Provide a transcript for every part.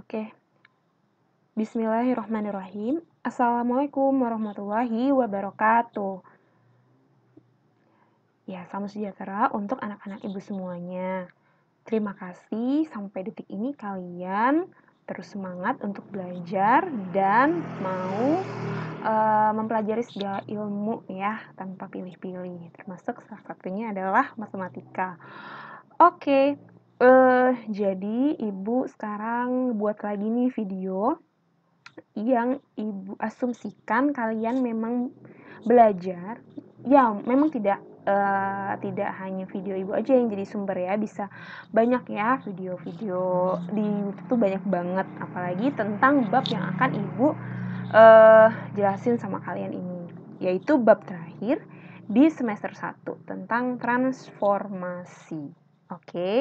Oke. Bismillahirrahmanirrahim. Assalamualaikum warahmatullahi wabarakatuh. Ya, salam sejahtera untuk anak-anak ibu semuanya. Terima kasih sampai detik ini kalian terus semangat untuk belajar dan mau uh, mempelajari segala ilmu ya tanpa pilih-pilih. Termasuk salah satunya adalah matematika. Oke, okay. Uh, jadi Ibu sekarang buat lagi nih video yang Ibu asumsikan kalian memang belajar. Ya, memang tidak uh, tidak hanya video Ibu aja yang jadi sumber ya, bisa banyak ya video-video di YouTube tuh banyak banget apalagi tentang bab yang akan Ibu uh, jelasin sama kalian ini, yaitu bab terakhir di semester 1 tentang transformasi. Oke, okay?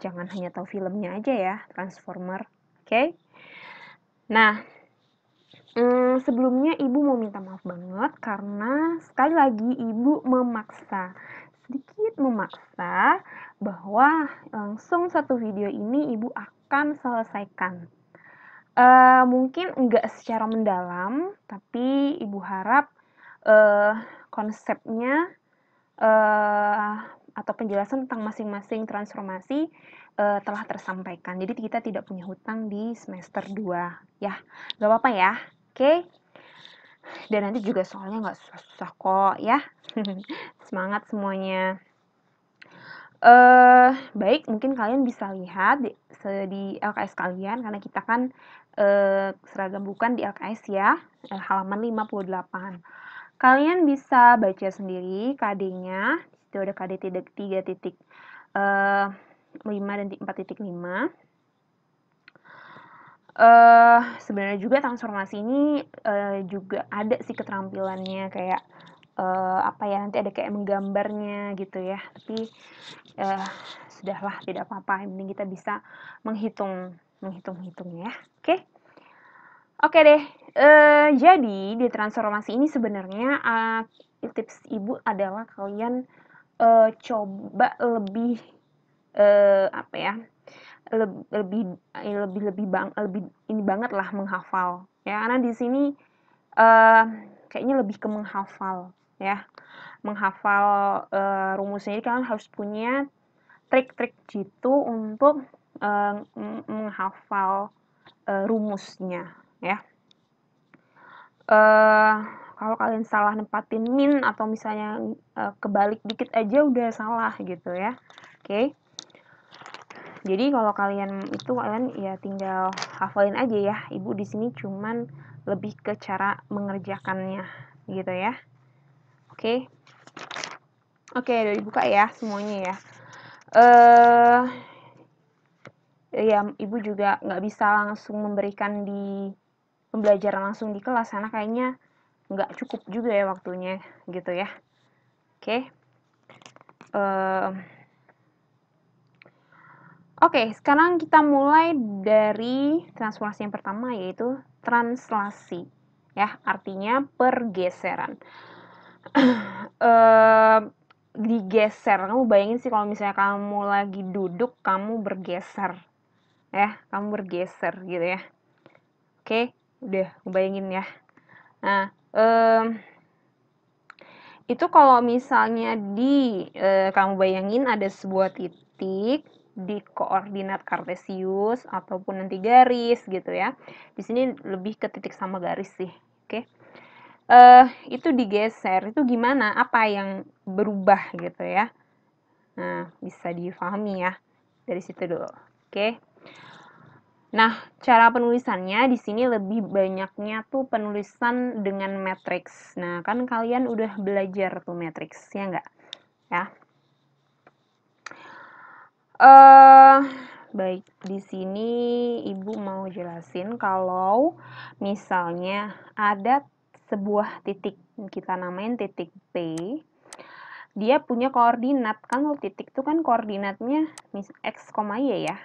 jangan hanya tahu filmnya aja ya, Transformer. Oke, okay? nah hmm, sebelumnya ibu mau minta maaf banget karena sekali lagi ibu memaksa sedikit memaksa bahwa langsung satu video ini ibu akan selesaikan. Uh, mungkin enggak secara mendalam, tapi ibu harap uh, konsepnya uh, atau penjelasan tentang masing-masing transformasi uh, telah tersampaikan. Jadi kita tidak punya hutang di semester 2. Ya, nggak apa-apa ya. Oke? Okay? Dan nanti juga soalnya nggak susah-susah kok ya. Semangat semuanya. Uh, baik, mungkin kalian bisa lihat di, di LKS kalian karena kita kan uh, seragam bukan di LKS ya, halaman 58. Kalian bisa baca sendiri KD-nya CODKD 3 titik uh, dan 4.5 uh, eh, sebenarnya juga transformasi ini uh, juga ada sih keterampilannya kayak uh, apa ya nanti ada kayak menggambarnya gitu ya tapi uh, sudahlah tidak apa-apa yang penting kita bisa menghitung menghitung-hitung ya oke okay? oke deh uh, jadi di transformasi ini sebenarnya uh, tips ibu adalah kalian uh, coba lebih uh, apa ya lebih eh, lebih lebih bang lebih ini banget lah menghafal ya karena di sini uh, kayaknya lebih ke menghafal ya menghafal uh, rumusnya jadi kalian harus punya trik-trik gitu untuk uh, menghafal uh, rumusnya ya uh, kalau kalian salah nempatin min atau misalnya uh, kebalik dikit aja udah salah gitu ya oke okay. jadi kalau kalian itu kalian ya tinggal hafalin aja ya ibu di sini cuman lebih ke cara mengerjakannya gitu ya oke okay. oke okay, udah dibuka ya semuanya ya eh uh, ya ibu juga nggak bisa langsung memberikan di pembelajaran langsung di kelas karena kayaknya nggak cukup juga ya waktunya gitu ya oke okay. um. oke okay, sekarang kita mulai dari transformasi yang pertama yaitu translasi ya artinya pergeseran um digeser kamu bayangin sih kalau misalnya kamu lagi duduk kamu bergeser ya kamu bergeser gitu ya oke udah bayangin ya nah um, itu kalau misalnya di uh, kamu bayangin ada sebuah titik di koordinat kartesius ataupun nanti garis gitu ya. Di sini lebih ke titik sama garis sih. Oke. Okay? uh, eh, itu digeser, itu gimana? Apa yang berubah gitu ya? Nah, bisa difahami ya dari situ dulu. Oke. Okay? Nah, cara penulisannya di sini lebih banyaknya tuh penulisan dengan matriks. Nah, kan kalian udah belajar tuh matriks, ya enggak? Ya. Uh, baik, di sini Ibu mau jelasin kalau misalnya ada sebuah titik, kita namain titik P, dia punya koordinat kan titik itu kan koordinatnya mis x, y ya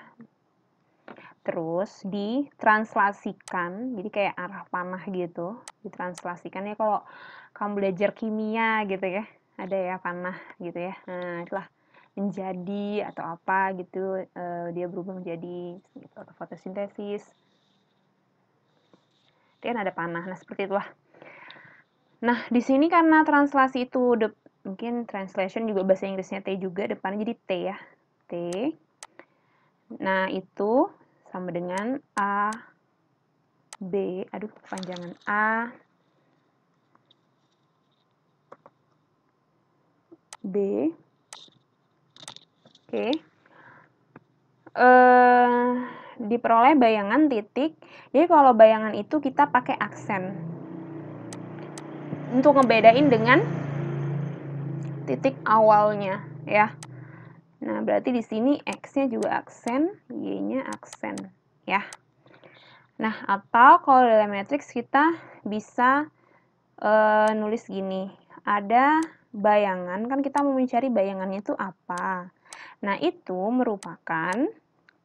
terus ditranslasikan jadi kayak arah panah gitu ditranslasikan ya kalau kamu belajar kimia gitu ya ada ya panah gitu ya nah itulah menjadi atau apa gitu uh, dia berubah menjadi gitu, fotosintesis itu kan ada panah nah seperti itulah nah di sini karena translasi itu de, mungkin translation juga bahasa Inggrisnya T juga depannya jadi T ya T nah itu sama dengan A, B, aduh kepanjangan A, B, oke, okay. Eh, diperoleh bayangan titik, jadi kalau bayangan itu kita pakai aksen, untuk ngebedain dengan titik awalnya, ya. Nah, berarti di sini X-nya juga aksen, Y-nya aksen, ya. Nah, atau kalau dalam matriks kita bisa uh, nulis gini. Ada bayangan, kan kita mau mencari bayangannya itu apa. Nah, itu merupakan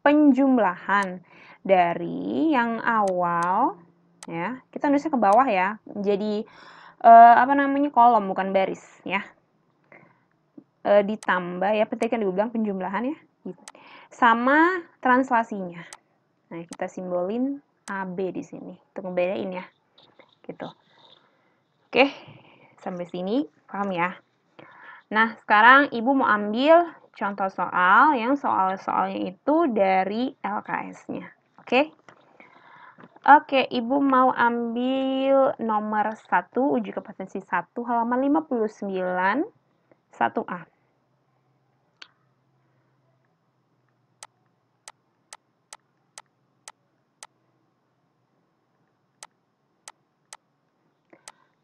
penjumlahan dari yang awal, ya. Kita nulisnya ke bawah ya, jadi uh, apa namanya kolom bukan baris, ya e, ditambah ya petikan diulang penjumlahan ya gitu. sama translasinya nah kita simbolin AB di sini untuk bedain ya gitu oke sampai sini paham ya nah sekarang ibu mau ambil contoh soal yang soal-soalnya itu dari LKS-nya oke Oke, Ibu mau ambil nomor 1, uji kompetensi 1, halaman 59, 1A.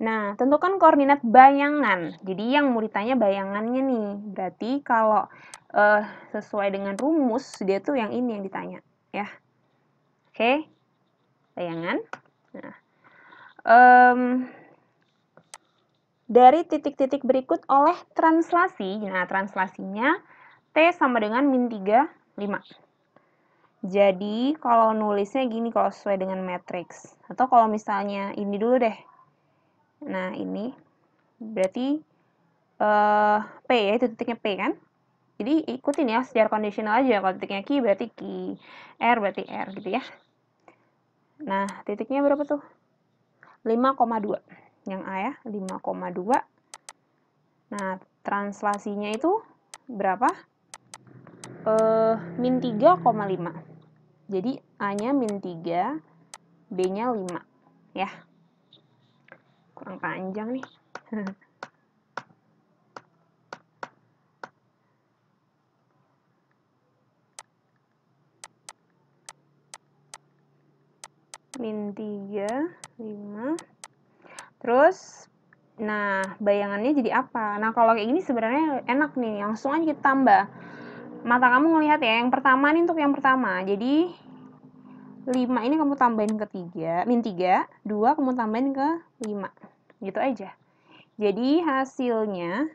Nah, tentukan koordinat bayangan. Jadi yang mau ditanya bayangannya nih. Berarti kalau uh, sesuai dengan rumus, dia tuh yang ini yang ditanya. ya. Oke, okay. bayangan. Nah, um, dari titik-titik berikut oleh translasi. Nah, translasinya T sama dengan min 3, 5. Jadi, kalau nulisnya gini kalau sesuai dengan matriks. Atau kalau misalnya ini dulu deh, Nah, ini berarti uh, P ya, itu titiknya P kan? Jadi ikutin ya secara kondisional aja. Kalau titiknya Q berarti Q, R berarti R gitu ya. Nah, titiknya berapa tuh? 5,2. Yang A ya, 5,2. Nah, translasinya itu berapa? Uh, min 3,5. Jadi A-nya min 3, B-nya 5. Ya, kurang panjang nih min 3 5 terus nah bayangannya jadi apa nah kalau kayak gini sebenarnya enak nih langsung aja kita tambah mata kamu ngelihat ya yang pertama nih untuk yang pertama jadi 5 ini kamu tambahin ke 3, min 3, 2 kamu tambahin ke 5. Gitu aja. Jadi hasilnya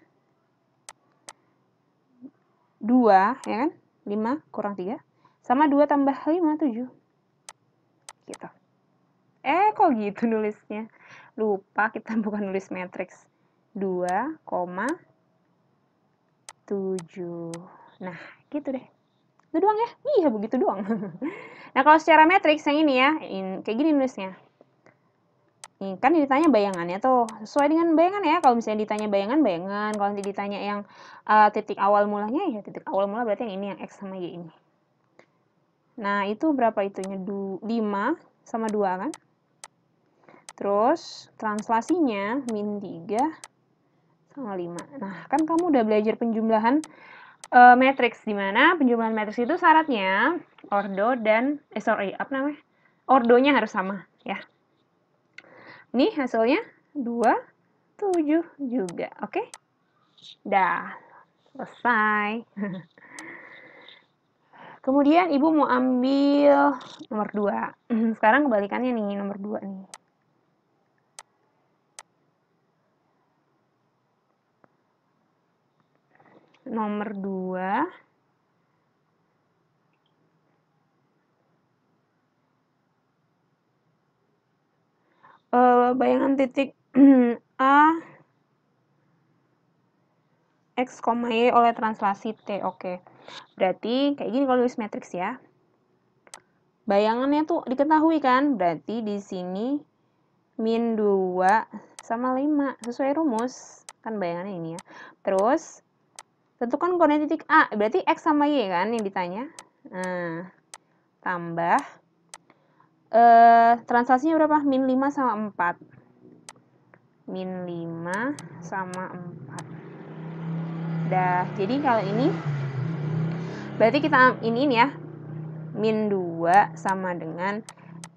2, ya kan? 5 kurang 3. Sama 2 tambah 5, 7. Gitu. Eh, kok gitu nulisnya? Lupa kita bukan nulis matriks. 2, 7. Nah, gitu deh. Itu doang ya? Iya, begitu doang. nah, kalau secara matriks yang ini ya, in, kayak gini nulisnya. Nih, hmm, kan ditanya bayangannya tuh. Sesuai dengan bayangan ya. Kalau misalnya ditanya bayangan, bayangan. Kalau nanti ditanya yang uh, titik awal mulanya, ya titik awal mula berarti yang ini, yang X sama Y ini. Nah, itu berapa itunya? Du 5 sama 2 kan? Terus, translasinya min 3 sama 5. Nah, kan kamu udah belajar penjumlahan uh, eh, matriks. Di penjumlahan matriks itu syaratnya ordo dan, eh sorry, apa namanya? Ordonya harus sama, ya. Ini hasilnya 2, 7 juga, oke? Okay? Dah, selesai. Kemudian ibu mau ambil nomor 2. Sekarang kebalikannya nih, nomor 2 nih. Nomor 2 uh, bayangan titik A X, Y oleh translasi T. Oke. Berarti kayak gini kalau nulis matriks ya. Bayangannya tuh diketahui kan? Berarti di sini min 2 sama 5 sesuai rumus. Kan bayangannya ini ya. Terus tentukan koordinat titik A. Berarti X sama Y kan yang ditanya. Nah, tambah eh, transaksinya berapa? Min 5 sama 4. Min 5 sama 4. Dah, jadi kalau ini berarti kita ini ya. Min 2 sama dengan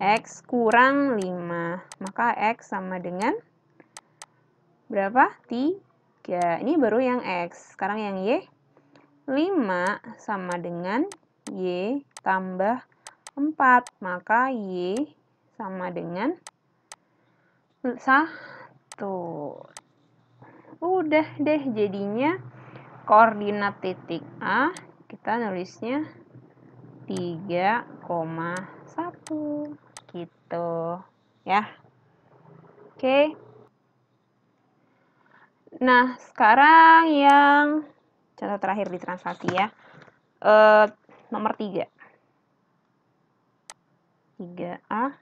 X kurang 5. Maka X sama dengan berapa? 3. Ini baru yang X. Sekarang yang Y. 5 sama dengan Y tambah 4. Maka Y sama dengan 1. Udah deh jadinya koordinat titik A kita nulisnya 3,1 gitu ya. Oke. Okay. Nah, sekarang yang contoh terakhir di translasi ya. E, nomor 3. 3A.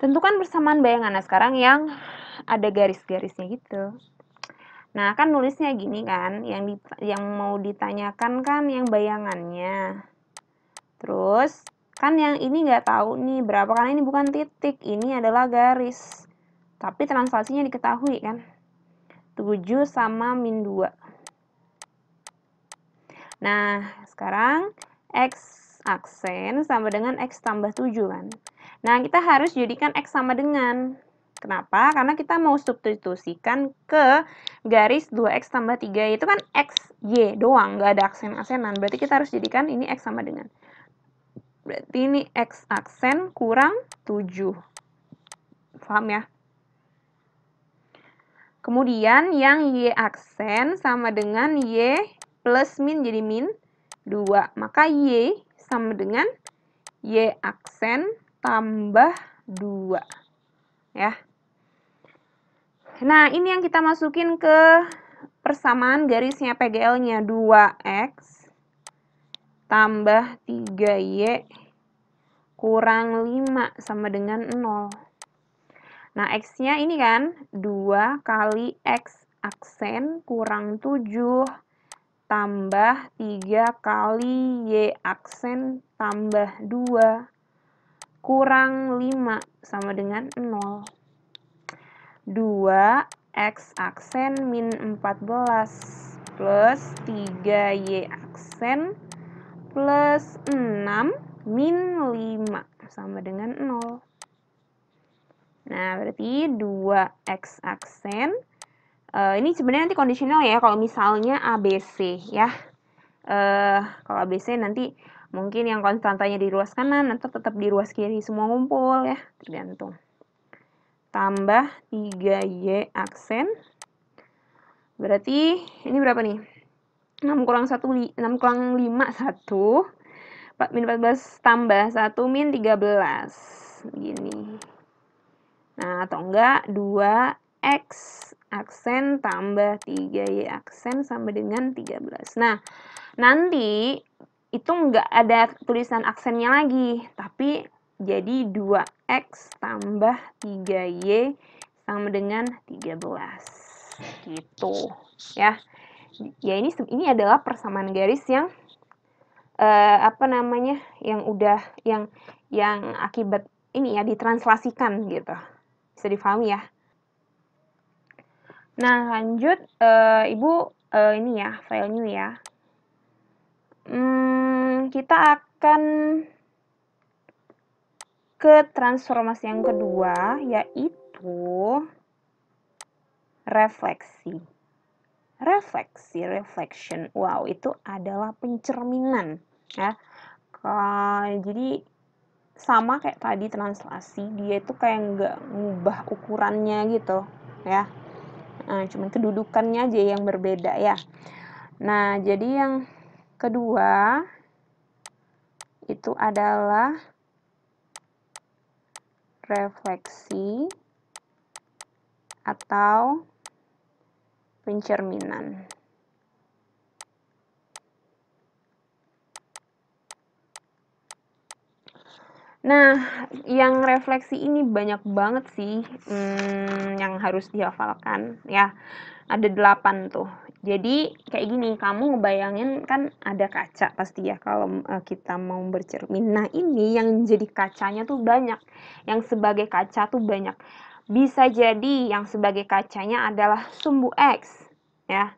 Tentukan persamaan bayangan. Nah, sekarang yang ada garis-garisnya gitu. Nah, kan nulisnya gini kan, yang di, yang mau ditanyakan kan yang bayangannya. Terus, kan yang ini nggak tahu nih berapa, karena ini bukan titik, ini adalah garis. Tapi translasinya diketahui kan. 7 sama min 2. Nah, sekarang X aksen sama dengan X tambah 7 kan. Nah, kita harus jadikan X sama dengan. Kenapa? Karena kita mau substitusikan ke garis 2X tambah 3. Itu kan X, Y doang. Nggak ada aksen-aksenan. Berarti kita harus jadikan ini X sama dengan. Berarti ini X aksen kurang 7. Paham ya? Kemudian yang Y aksen sama dengan Y plus min jadi min 2. Maka Y sama dengan Y aksen tambah 2. Ya. Nah, ini yang kita masukin ke persamaan garisnya PGL-nya 2X tambah 3Y kurang 5 sama dengan 0. Nah, X-nya ini kan 2 kali X aksen kurang 7 tambah 3 kali Y aksen tambah 2 kurang 5 sama dengan 0. 2 X aksen min 14 plus 3Y aksen plus 6 min 5 sama dengan 0. Nah, berarti 2X aksen Uh, ini sebenarnya nanti kondisional ya kalau misalnya ABC ya. Uh, kalau ABC nanti mungkin yang konstantanya di ruas kanan nanti tetap di ruas kiri semua ngumpul ya, tergantung. Tambah 3Y aksen. Berarti ini berapa nih? 6 kurang 1, 6 kurang 5, 1. Min 14 tambah 1 min 13. Begini. Nah, atau enggak 2X aksen tambah 3Y aksen sama dengan 13. Nah, nanti itu nggak ada tulisan aksennya lagi, tapi jadi 2X tambah 3Y sama dengan 13. Gitu, ya. Ya ini ini adalah persamaan garis yang Uh, apa namanya? yang udah yang yang akibat ini ya ditranslasikan gitu. Bisa difahami ya? Nah, lanjut uh, Ibu uh, ini ya, file new ya. Hmm, kita akan ke transformasi yang kedua yaitu refleksi. Refleksi, reflection. Wow, itu adalah pencerminan ya. Uh, jadi sama kayak tadi translasi, dia itu kayak nggak ngubah ukurannya gitu ya Nah, cuman kedudukannya aja yang berbeda ya. Nah, jadi yang kedua itu adalah refleksi atau pencerminan. Nah, yang refleksi ini banyak banget sih hmm, yang harus dihafalkan ya. Ada delapan tuh. Jadi kayak gini, kamu ngebayangin kan ada kaca pasti ya kalau eh, kita mau bercermin. Nah ini yang jadi kacanya tuh banyak, yang sebagai kaca tuh banyak. Bisa jadi yang sebagai kacanya adalah sumbu X ya.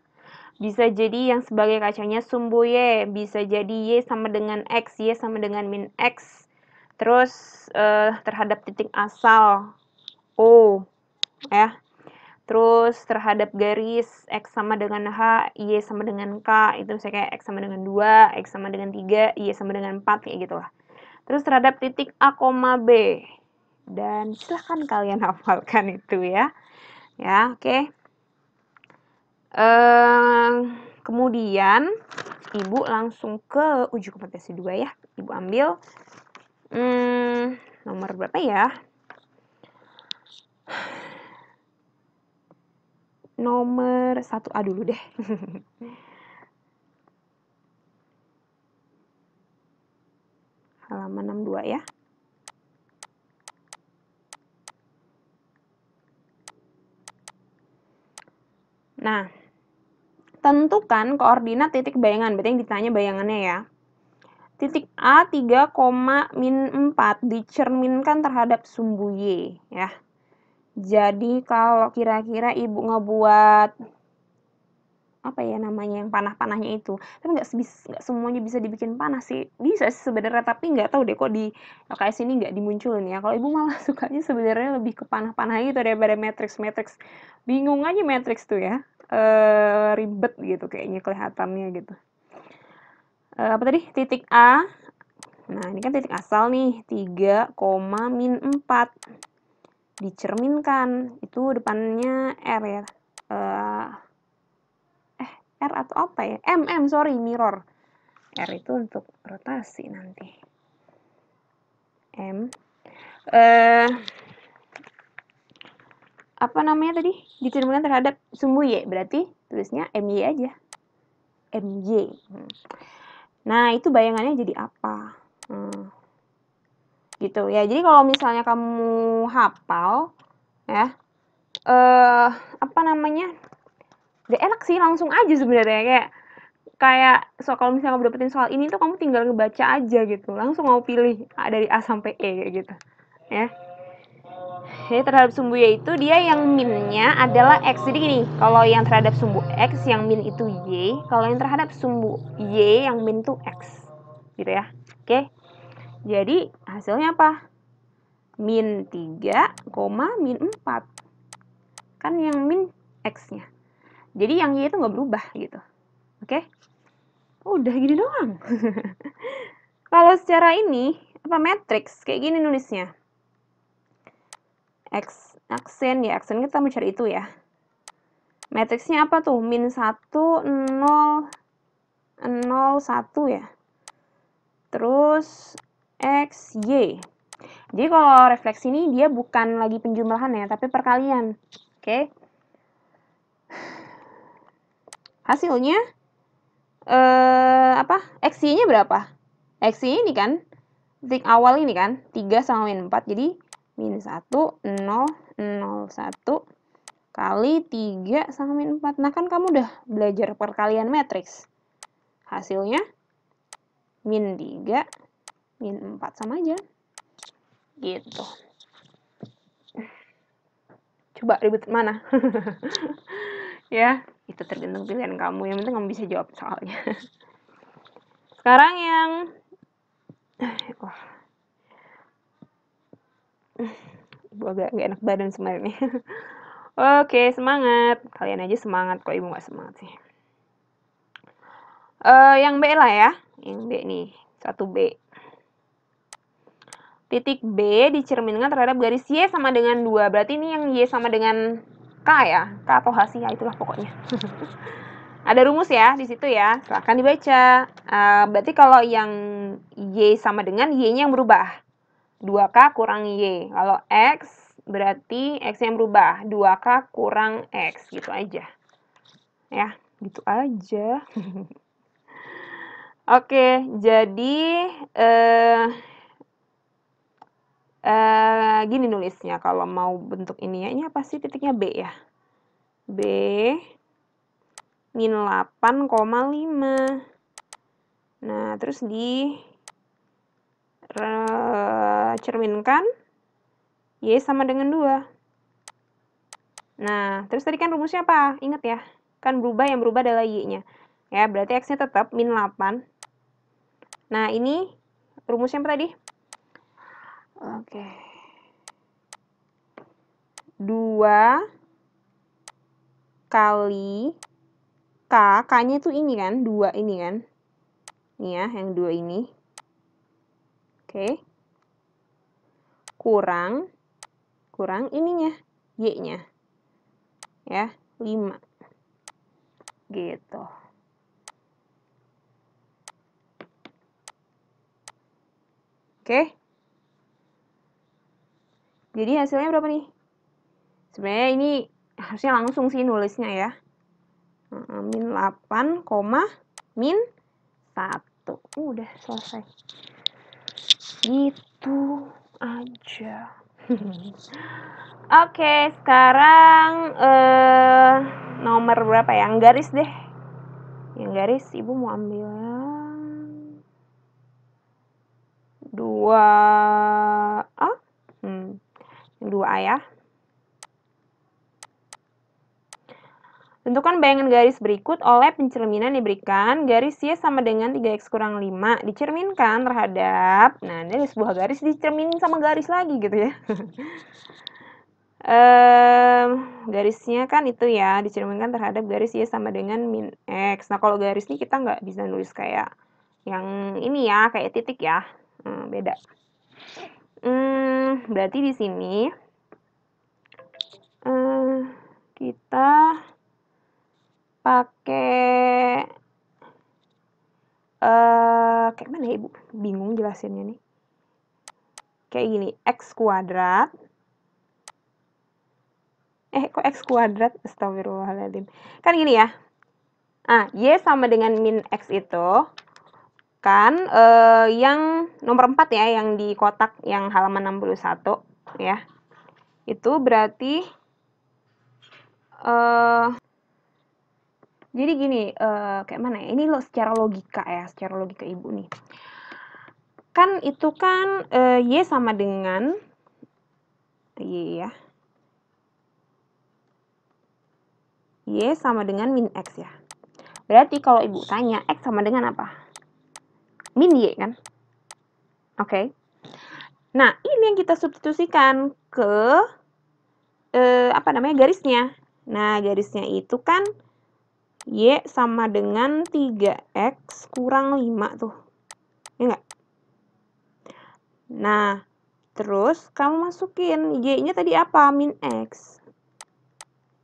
Bisa jadi yang sebagai kacanya sumbu Y, bisa jadi Y sama dengan X, Y sama dengan min X, Terus uh, terhadap titik asal O ya. Terus terhadap garis X sama dengan H, Y sama dengan K, itu saya kayak X sama dengan 2, X sama dengan 3, Y sama dengan 4, kayak gitu lah. Terus terhadap titik A, B. Dan silahkan kalian hafalkan itu ya. Ya, oke. Okay. Ehm, kemudian, Ibu langsung ke uji kompetensi 2 ya. Ibu ambil Hmm, nomor berapa ya? Nomor satu, a ah, dulu deh. Halaman 62 ya. Nah, tentukan koordinat titik bayangan. Berarti yang ditanya bayangannya ya. Titik A 3, min 4 dicerminkan terhadap sumbu Y ya. Jadi kalau kira-kira ibu ngebuat apa ya namanya yang panah-panahnya itu tapi kan nggak nggak semuanya bisa dibikin panah sih bisa sih sebenarnya tapi nggak tahu deh kok di LKS ini nggak dimunculin ya kalau ibu malah sukanya sebenarnya lebih ke panah-panah itu daripada matrix matrix bingung aja matrix tuh ya e, ribet gitu kayaknya kelihatannya gitu Eh, apa tadi titik A nah ini kan titik asal nih 3, min 4 dicerminkan itu depannya R ya uh, eh R atau apa ya M, M sorry mirror R itu untuk rotasi nanti M uh, apa namanya tadi dicerminkan terhadap sumbu Y berarti tulisnya MY aja MY hmm. Nah, itu bayangannya jadi apa? Hmm. Gitu ya. Jadi kalau misalnya kamu hafal ya eh apa namanya? Udah enak sih langsung aja sebenarnya kayak kayak so kalau misalnya kamu dapetin soal ini tuh kamu tinggal ngebaca aja gitu. Langsung mau pilih A dari A sampai E gitu. Ya. Jadi terhadap sumbu Y itu dia yang minnya adalah X. Jadi gini, kalau yang terhadap sumbu X yang min itu Y, kalau yang terhadap sumbu Y yang min itu X. Gitu ya. Oke. Jadi hasilnya apa? Min 3, min 4. Kan yang min X-nya. Jadi yang Y itu nggak berubah gitu. Oke. Udah gini doang. kalau secara ini apa matriks kayak gini nulisnya X aksen ya aksen kita mencari itu ya matriksnya apa tuh min 1 0 0 1 ya terus X Y jadi kalau refleksi ini dia bukan lagi penjumlahan ya tapi perkalian oke okay. hasilnya eh apa X Y nya berapa X Y ini kan titik awal ini kan 3 sama min 4 jadi Min 1, 0, 0, 1 kali 3 sama min 4. Nah kan kamu udah belajar perkalian matriks. Hasilnya min 3, min 4 sama aja. Gitu. Coba ribet mana? ya, itu tergantung pilihan kamu. Yang penting kamu bisa jawab soalnya. Sekarang yang... Wah, gue agak gak enak badan sebenarnya Oke, semangat. Kalian aja semangat, kok ibu gak semangat sih. Uh, yang B lah ya. Yang B nih, satu B. Titik B dicerminkan terhadap garis Y sama dengan 2. Berarti ini yang Y sama dengan K ya. K atau H sih, ya itulah pokoknya. Ada rumus ya di situ ya. Silahkan dibaca. Uh, berarti kalau yang Y sama dengan Y-nya yang berubah. 2K kurang Y. Kalau X berarti X yang berubah. 2K kurang X. Gitu aja. Ya, gitu aja. Oke, jadi... eh uh, gini nulisnya kalau mau bentuk ini ya. Ini apa sih titiknya B ya? B min 8,5. Nah, terus di cerminkan Y sama dengan 2. Nah, terus tadi kan rumusnya apa? Ingat ya, kan berubah yang berubah adalah Y-nya. Ya, berarti X-nya tetap min 8. Nah, ini rumusnya apa tadi? Oke. 2 kali K, K-nya itu ini kan, 2 ini kan. Ini ya, yang 2 ini. Oke. Kurang kurang ininya, y-nya. Ya, 5. Gitu. Oke. Jadi hasilnya berapa nih? Sebenarnya ini harusnya langsung sih nulisnya ya. Min 8, min 1. Uh, udah selesai gitu aja oke okay, sekarang uh, nomor berapa ya? yang garis deh yang garis ibu mau ambil dua a hmm. dua ayah Tentukan bayangan garis berikut oleh pencerminan diberikan garis Y sama dengan 3X kurang 5 dicerminkan terhadap, nah ini sebuah garis dicermin sama garis lagi gitu ya. um, garisnya kan itu ya dicerminkan terhadap garis Y sama dengan min X. Nah kalau garis ini kita nggak bisa nulis kayak yang ini ya, kayak titik ya, hmm, beda. Hmm, berarti di sini um, kita pakai uh, kayak mana ibu ya, bingung jelasinnya nih kayak gini x kuadrat eh kok x kuadrat astagfirullahaladzim kan gini ya ah y sama dengan min x itu kan uh, yang nomor 4 ya yang di kotak yang halaman 61 ya itu berarti eh jadi gini, uh, kayak mana ya? Ini lo secara logika ya, secara logika ibu nih. Kan itu kan uh, y sama dengan y ya. Y sama dengan min x ya. Berarti kalau ibu tanya x sama dengan apa? Min y kan? Oke. Okay. Nah, ini yang kita substitusikan ke eh, apa namanya garisnya. Nah, garisnya itu kan Y sama dengan 3X kurang 5 tuh. Ya enggak? Nah, terus kamu masukin Y-nya tadi apa? Min X.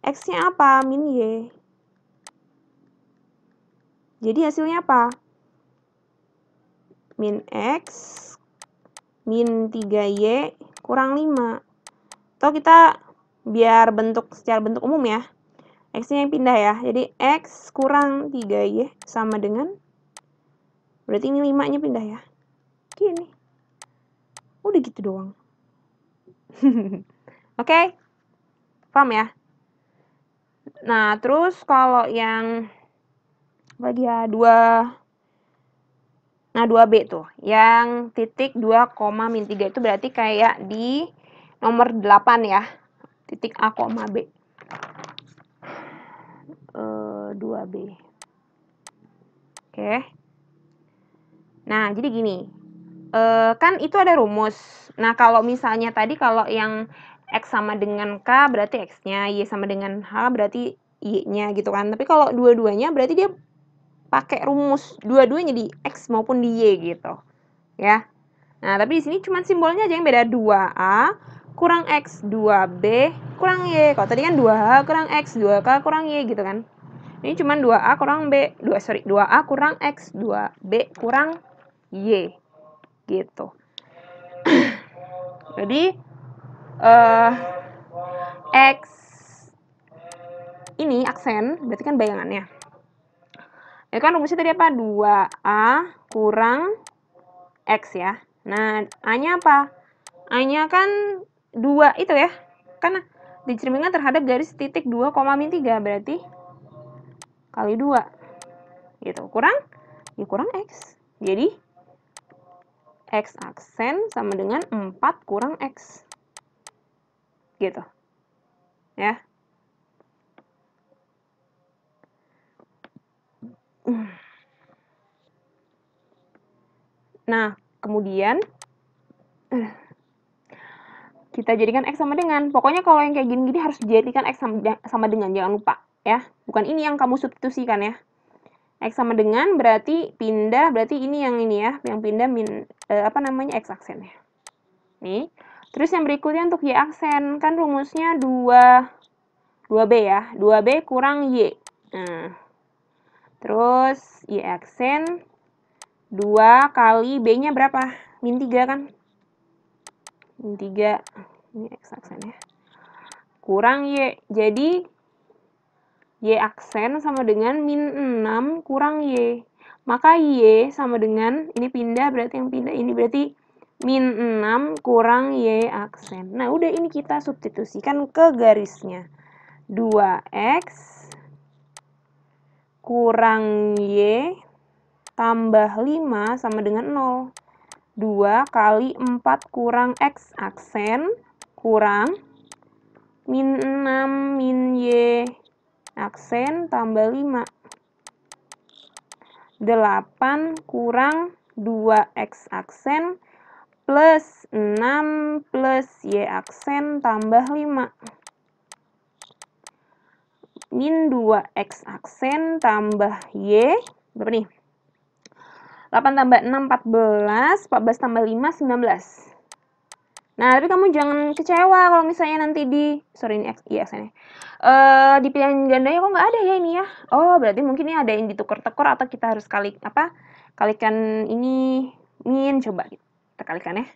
X-nya apa? Min Y. Jadi hasilnya apa? Min X min 3Y kurang 5. Atau kita biar bentuk secara bentuk umum ya. X-nya yang pindah ya. Jadi X kurang 3Y sama dengan, berarti ini 5-nya pindah ya. Oke nih. Udah gitu doang. Oke, okay? paham ya? Nah, terus kalau yang lagi ya 2 nah 2B tuh yang titik 2, min 3 itu berarti kayak di nomor 8 ya titik A, B 2B. Eh, Oke. Nah, jadi gini. Uh, kan itu ada rumus. Nah, kalau misalnya tadi kalau yang X sama dengan K berarti X-nya, Y sama dengan H berarti Y-nya gitu kan. Tapi kalau dua-duanya berarti dia pakai rumus dua-duanya di X maupun di Y gitu. Ya. Nah, tapi di sini cuma simbolnya aja yang beda 2A kurang X 2B kurang Y. Kalau tadi kan 2H kurang X, 2K kurang Y gitu kan. Ini cuma 2A kurang B, 2 sorry, 2A kurang X, 2B kurang Y. Gitu. Jadi uh, X ini aksen, berarti kan bayangannya. Ya kan rumusnya tadi apa? 2A kurang X ya. Nah, A-nya apa? A-nya kan 2 itu ya. Karena dicerminkan terhadap garis titik 2, min 3 berarti kali 2. Gitu. Kurang ya kurang x. Jadi x aksen sama dengan 4 kurang x. Gitu. Ya. Nah, kemudian kita jadikan X sama dengan. Pokoknya kalau yang kayak gini-gini harus dijadikan X sama dengan, jangan lupa ya. Bukan ini yang kamu substitusikan ya. X sama dengan berarti pindah, berarti ini yang ini ya, yang pindah min, eh, apa namanya X aksennya. Nih. Terus yang berikutnya untuk Y aksen, kan rumusnya 2, 2B ya, 2B kurang Y. Nah. Terus Y aksen 2 kali B-nya berapa? Min 3 kan? ini 3 ini x aksennya kurang y jadi y aksen sama dengan min 6 kurang y maka y sama dengan ini pindah berarti yang pindah ini berarti min 6 kurang y aksen nah udah ini kita substitusikan ke garisnya 2x kurang y tambah 5 sama dengan 0 2 kali 4 kurang X aksen kurang min 6 min Y aksen tambah 5 8 kurang 2X aksen plus 6 plus Y aksen tambah 5 min 2X aksen tambah Y berapa nih 8 tambah 6, 14. 14 tambah 5, 19. Nah, tapi kamu jangan kecewa kalau misalnya nanti di sorry ini X, x ya. Uh, eh, di pilihan gandanya kok nggak ada ya ini ya. Oh, berarti mungkin ini ada yang ditukar-tukar atau kita harus kali apa? Kalikan ini min coba kita kalikan ya.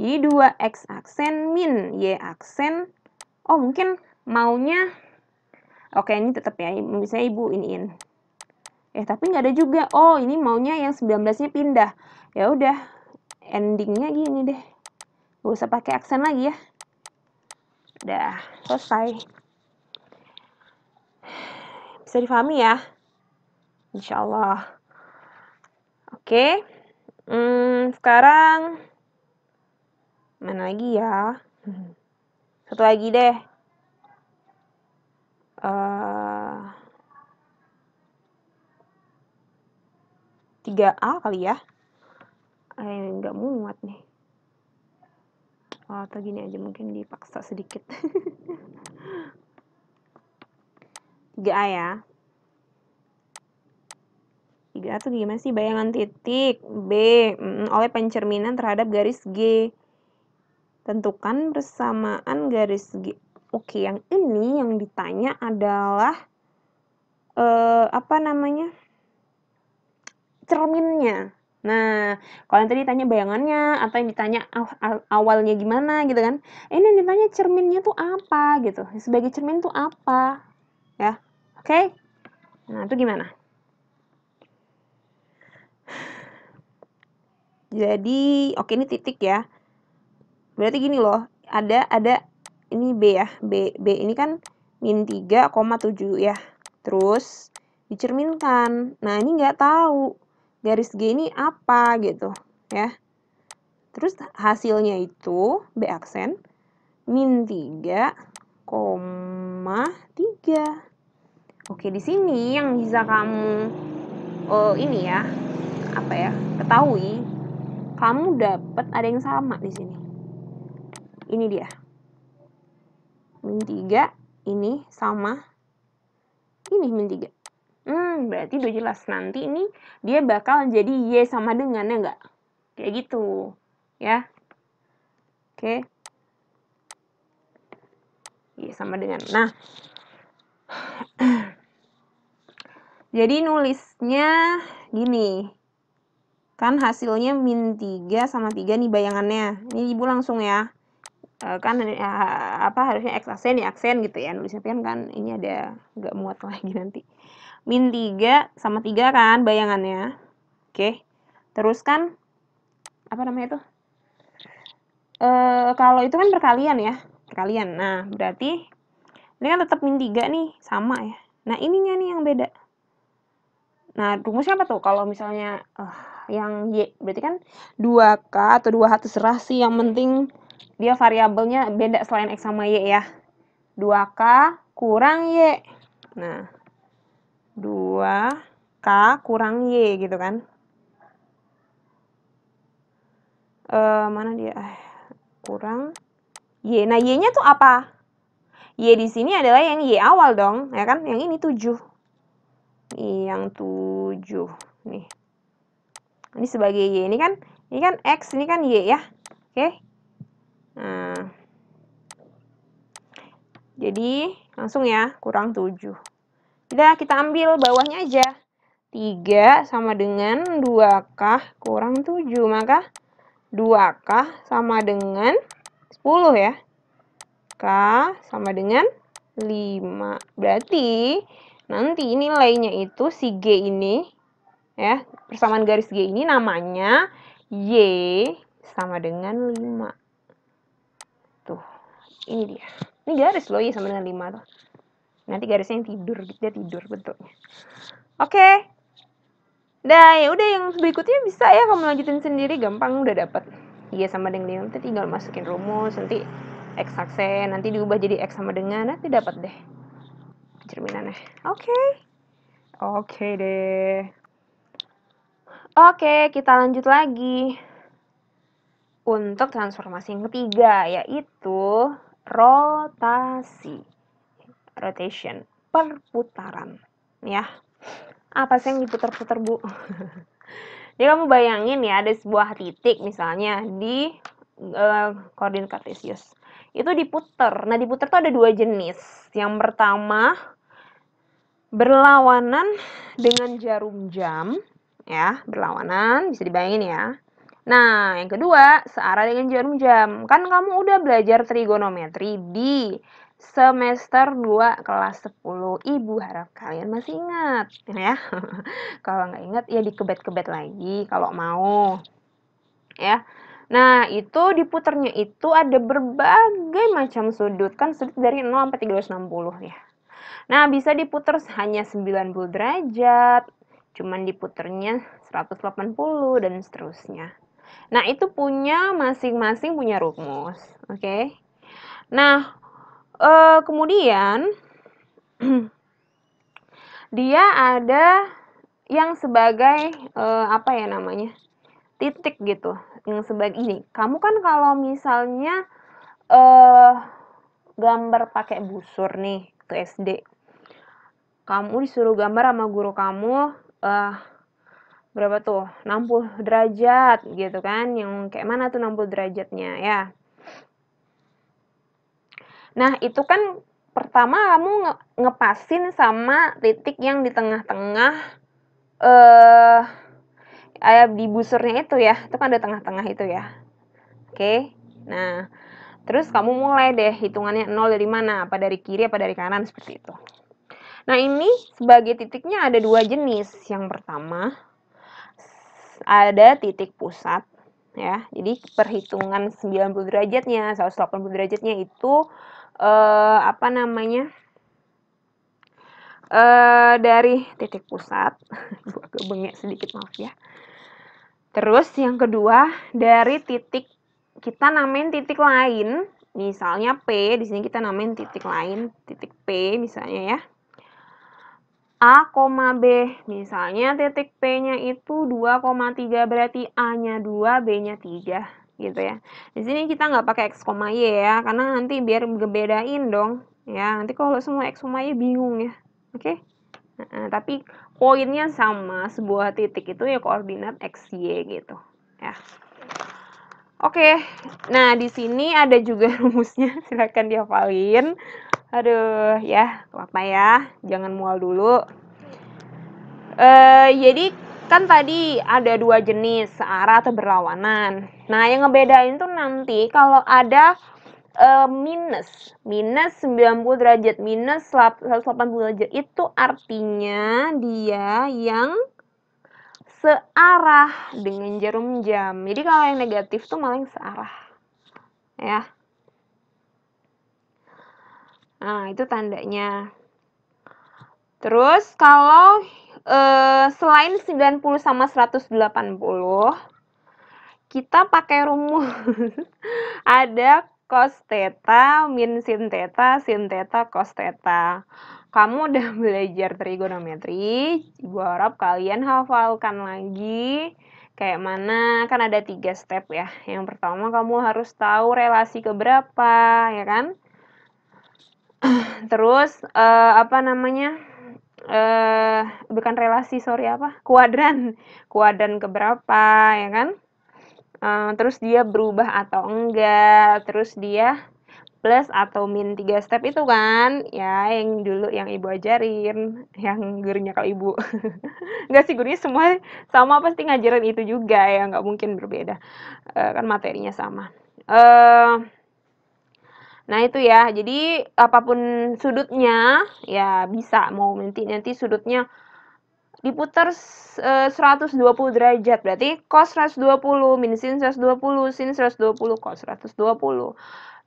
y 2x aksen min, y aksen oh mungkin maunya oke ini tetap ya misalnya ibu iniin eh tapi nggak ada juga oh ini maunya yang 19-nya pindah ya udah endingnya gini deh gak usah pakai aksen lagi ya udah selesai bisa difahami ya insyaallah oke hmm, sekarang mana lagi ya satu lagi deh uh, 3A kali ya. Eh, nggak muat nih. Oh, atau gini aja, mungkin dipaksa sedikit. 3A ya. 3A tuh gimana sih? Bayangan titik B oleh pencerminan terhadap garis G. Tentukan persamaan garis G. Oke, yang ini yang ditanya adalah eh, apa namanya? cerminnya. Nah, kalau yang tadi tanya bayangannya atau yang ditanya awalnya gimana gitu kan. Eh, ini yang ditanya cerminnya tuh apa gitu. Sebagai cermin tuh apa? Ya. Oke. Okay? Nah, itu gimana? Jadi, oke okay, ini titik ya. Berarti gini loh, ada ada ini B ya. B B ini kan min 3,7 ya. Terus dicerminkan. Nah, ini nggak tahu garis G ini apa gitu ya. Terus hasilnya itu B aksen min 3, 3. Oke, di sini yang bisa kamu uh, ini ya, apa ya, ketahui kamu dapat ada yang sama di sini. Ini dia. Min 3 ini sama ini min 3. Hmm, berarti udah jelas nanti ini dia bakal jadi Y sama dengan, ya enggak? Kayak gitu, ya. Oke. Y sama dengan. Nah, jadi nulisnya gini. Kan hasilnya min 3 sama 3 nih bayangannya. Ini ibu langsung ya. E, kan e, apa harusnya x aksen ya aksen gitu ya. Nulisnya kan kan ini ada nggak muat lagi nanti. Min 3 sama 3 kan bayangannya. Oke. Terus kan, apa namanya itu? E, kalau itu kan perkalian ya. Perkalian. Nah, berarti ini kan tetap min 3 nih. Sama ya. Nah, ininya nih yang beda. Nah, rumusnya apa tuh? Kalau misalnya uh, yang Y, berarti kan 2K atau 2H terserah sih. Yang penting dia variabelnya beda selain X sama Y ya. 2K kurang Y. Nah, 2K kurang Y gitu kan. E, mana dia? Eh, kurang Y. Nah, Y-nya tuh apa? Y di sini adalah yang Y awal dong, ya kan? Yang ini 7. Yang 7. Nih. Ini sebagai Y. Ini kan ini kan X, ini kan Y ya. Oke. Nah. Jadi, langsung ya, kurang 7. Udah, kita ambil bawahnya aja. 3 sama dengan 2K kurang 7. Maka 2K sama dengan 10 ya. K sama dengan 5. Berarti nanti nilainya itu si G ini ya, persamaan garis G ini namanya Y sama dengan 5. Tuh, ini dia. Ini garis loh Y sama dengan 5 tuh nanti garisnya yang tidur dia tidur bentuknya oke okay. Nah, ya udah yang berikutnya bisa ya kamu lanjutin sendiri gampang udah dapat. Iya sama dengan nanti tinggal masukin rumus nanti x aksen nanti diubah jadi x sama dengan nanti dapat deh cerminannya. Oke. Okay. Oke okay deh. Oke, okay, kita lanjut lagi. Untuk transformasi yang ketiga yaitu rotasi rotation, perputaran. Ya, apa sih yang diputar-putar bu? Jadi kamu bayangin ya ada sebuah titik misalnya di uh, koordinat kartesius itu diputar. Nah diputar tuh ada dua jenis. Yang pertama berlawanan dengan jarum jam, ya berlawanan bisa dibayangin ya. Nah yang kedua searah dengan jarum jam. Kan kamu udah belajar trigonometri di semester 2 kelas 10. Ibu harap kalian masih ingat ya. kalau nggak ingat ya dikebet-kebet lagi kalau mau. Ya. Nah, itu diputernya itu ada berbagai macam sudut. Kan sudut dari 0 sampai 360 ya. Nah, bisa diputer hanya 90 derajat, cuman diputernya 180 dan seterusnya. Nah, itu punya masing-masing punya rumus, oke? Okay? Nah, Uh, kemudian dia ada yang sebagai uh, apa ya namanya titik gitu yang sebagai ini kamu kan kalau misalnya uh, gambar pakai busur nih ke SD kamu disuruh gambar sama guru kamu uh, berapa tuh 60 derajat gitu kan yang kayak mana tuh 60 derajatnya ya Nah, itu kan pertama kamu nge ngepasin sama titik yang di tengah-tengah eh -tengah, uh, di busurnya itu ya. Itu kan ada tengah-tengah itu ya. Oke. Okay? Nah, terus kamu mulai deh hitungannya nol dari mana? Apa dari kiri apa dari kanan seperti itu. Nah, ini sebagai titiknya ada dua jenis. Yang pertama ada titik pusat ya. Jadi perhitungan 90 derajatnya, 180 derajatnya itu uh, apa namanya uh, dari titik pusat gua bengek sedikit maaf ya terus yang kedua dari titik kita namain titik lain misalnya P di sini kita namain titik lain titik P misalnya ya A, B misalnya titik P nya itu 2,3 berarti A nya 2 B nya 3 gitu ya. Di sini kita nggak pakai X, Y ya, karena nanti biar ngebedain dong. Ya, nanti kalau semua X, Y bingung ya. Oke? Okay? Nah, tapi poinnya sama, sebuah titik itu ya koordinat X, Y gitu. Ya. Oke, okay. nah di sini ada juga rumusnya, silahkan dihafalin. Aduh, ya, apa ya, jangan mual dulu. Uh, jadi kan tadi ada dua jenis searah atau berlawanan. Nah, yang ngebedain tuh nanti kalau ada uh, minus, minus 90 derajat, minus 180 derajat itu artinya dia yang searah dengan jarum jam. Jadi kalau yang negatif tuh malah yang searah. Ya. Nah, itu tandanya. Terus kalau Eh, selain 90 sama 180, kita pakai rumus. Ada cos theta, min sin theta, sin theta, cos theta. Kamu udah belajar trigonometri, gue harap kalian hafalkan lagi kayak mana kan ada tiga step ya yang pertama kamu harus tahu relasi keberapa ya kan terus uh, apa namanya eh bukan relasi sorry apa kuadran kuadran keberapa ya kan eh, terus dia berubah atau enggak terus dia plus atau min tiga step itu kan ya yang dulu yang ibu ajarin yang gurunya kalau ibu nggak sih gurunya semua sama pasti ngajarin itu juga ya nggak mungkin berbeda eh, kan materinya sama eh Nah itu ya, jadi apapun sudutnya ya bisa mau nanti nanti sudutnya diputar 120 eh, derajat berarti cos 120 min sin 120 sin 120 cos 120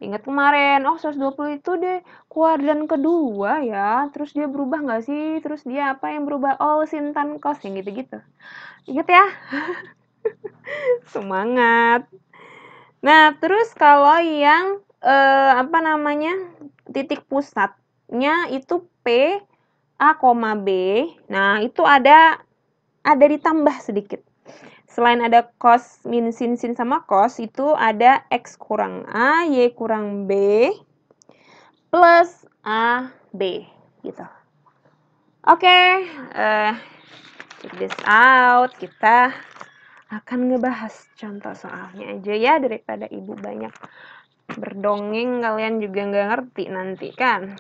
ingat kemarin oh 120 itu deh kuadran kedua ya terus dia berubah nggak sih terus dia apa yang berubah oh sin tan cos yang gitu-gitu ingat ya semangat nah terus kalau yang eh, apa namanya titik pusatnya itu P A, koma B. Nah, itu ada ada ditambah sedikit. Selain ada cos min sin sin sama cos itu ada x kurang a, y kurang b plus a b gitu. Oke, okay, uh, eh, this out. Kita akan ngebahas contoh soalnya aja ya daripada ibu banyak berdongeng kalian juga nggak ngerti nanti kan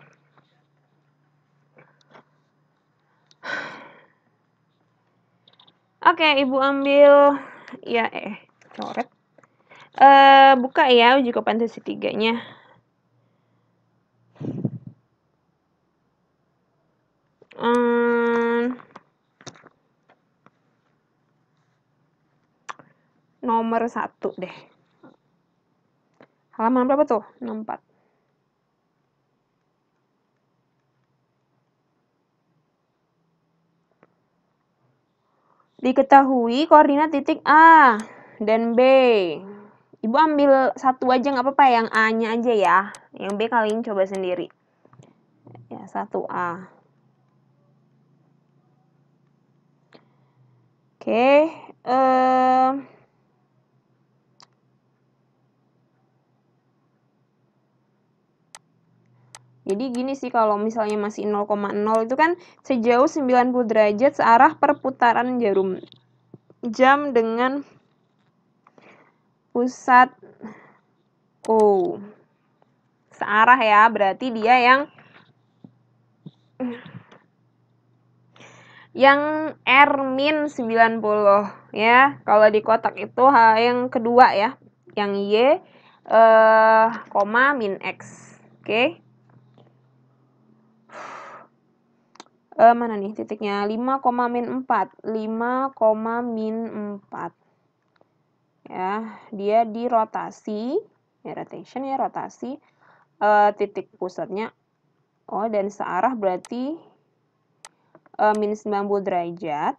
oke okay, ibu ambil ya eh coret uh, buka ya uji kompetensi tiganya hmm, nomor satu deh Halaman berapa tuh? 64. Diketahui koordinat titik A dan B. Ibu ambil satu aja nggak apa-apa, yang A-nya aja ya. Yang B kalian coba sendiri. Ya, satu a Oke, okay. Uh eh, Jadi gini sih kalau misalnya masih 0,0 itu kan sejauh 90 derajat searah perputaran jarum jam dengan pusat O. Oh, searah ya, berarti dia yang yang R min 90 ya. Kalau di kotak itu H yang kedua ya, yang Y eh, koma min X. Oke. Okay? e, mana nih titiknya 5, min 4 5, min 4 ya dia di rotasi ya rotation ya rotasi e, titik pusatnya oh dan searah berarti e, min 90 derajat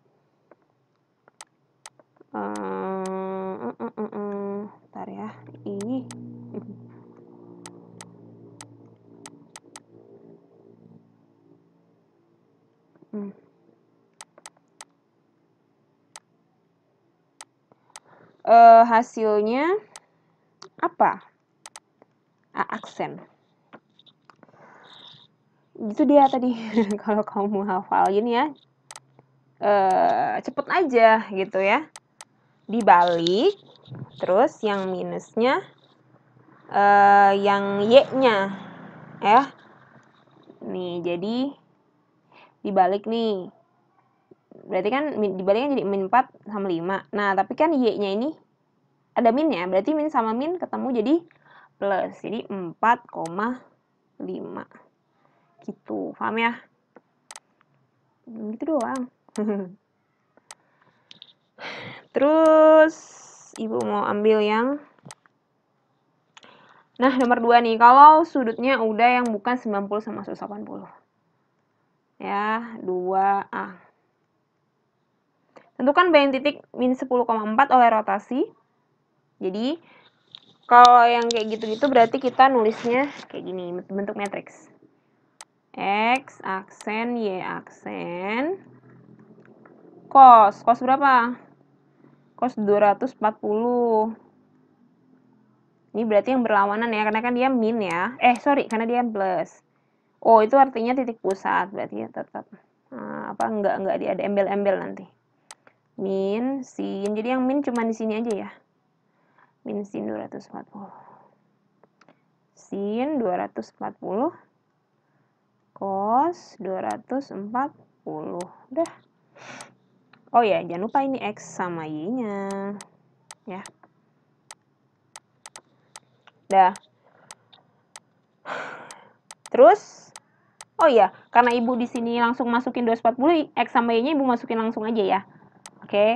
e, uh, uh, uh, uh. Bentar ya ih Hmm. Uh, hasilnya apa? A aksen. Itu dia tadi kalau kamu hafal ini ya. Uh, cepet aja gitu ya. Dibalik terus yang minusnya uh, yang y-nya ya. Nih, jadi dibalik nih. Berarti kan dibaliknya kan jadi min 4 sama 5. Nah, tapi kan Y-nya ini ada minnya, berarti min sama min ketemu jadi plus. Jadi 4,5. Gitu, paham ya? Gitu doang. Terus ibu mau ambil yang Nah, nomor dua nih, kalau sudutnya udah yang bukan 90 sama 180 ya 2A. Tentukan BN titik min 10,4 oleh rotasi. Jadi kalau yang kayak gitu-gitu berarti kita nulisnya kayak gini, bentuk matriks. X aksen, Y aksen, kos. Kos berapa? Kos 240. Ini berarti yang berlawanan ya, karena kan dia min ya. Eh, sorry, karena dia plus. Oh, itu artinya titik pusat berarti ya tetap. Nah, apa enggak enggak dia ada embel-embel nanti. Min, sin. Jadi yang min cuma di sini aja ya. Min sin 240. Sin 240. Cos 240. Udah. Oh ya, jangan lupa ini X sama Y-nya. Ya. Dah. Terus Oh iya, karena ibu di sini langsung masukin 240, X sama Y-nya ibu masukin langsung aja ya. Oke. Okay.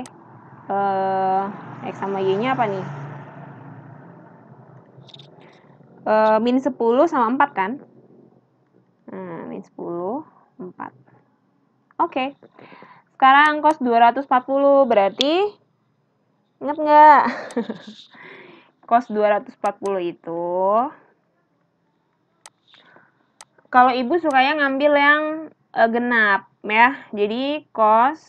Uh, eh, X sama Y-nya apa nih? Uh, min 10 sama 4 kan? Hmm, min 10, 4. Oke. Okay. Sekarang kos 240 berarti ingat nggak? kos 240 itu kalau ibu sukanya ngambil yang uh, genap ya. Jadi cos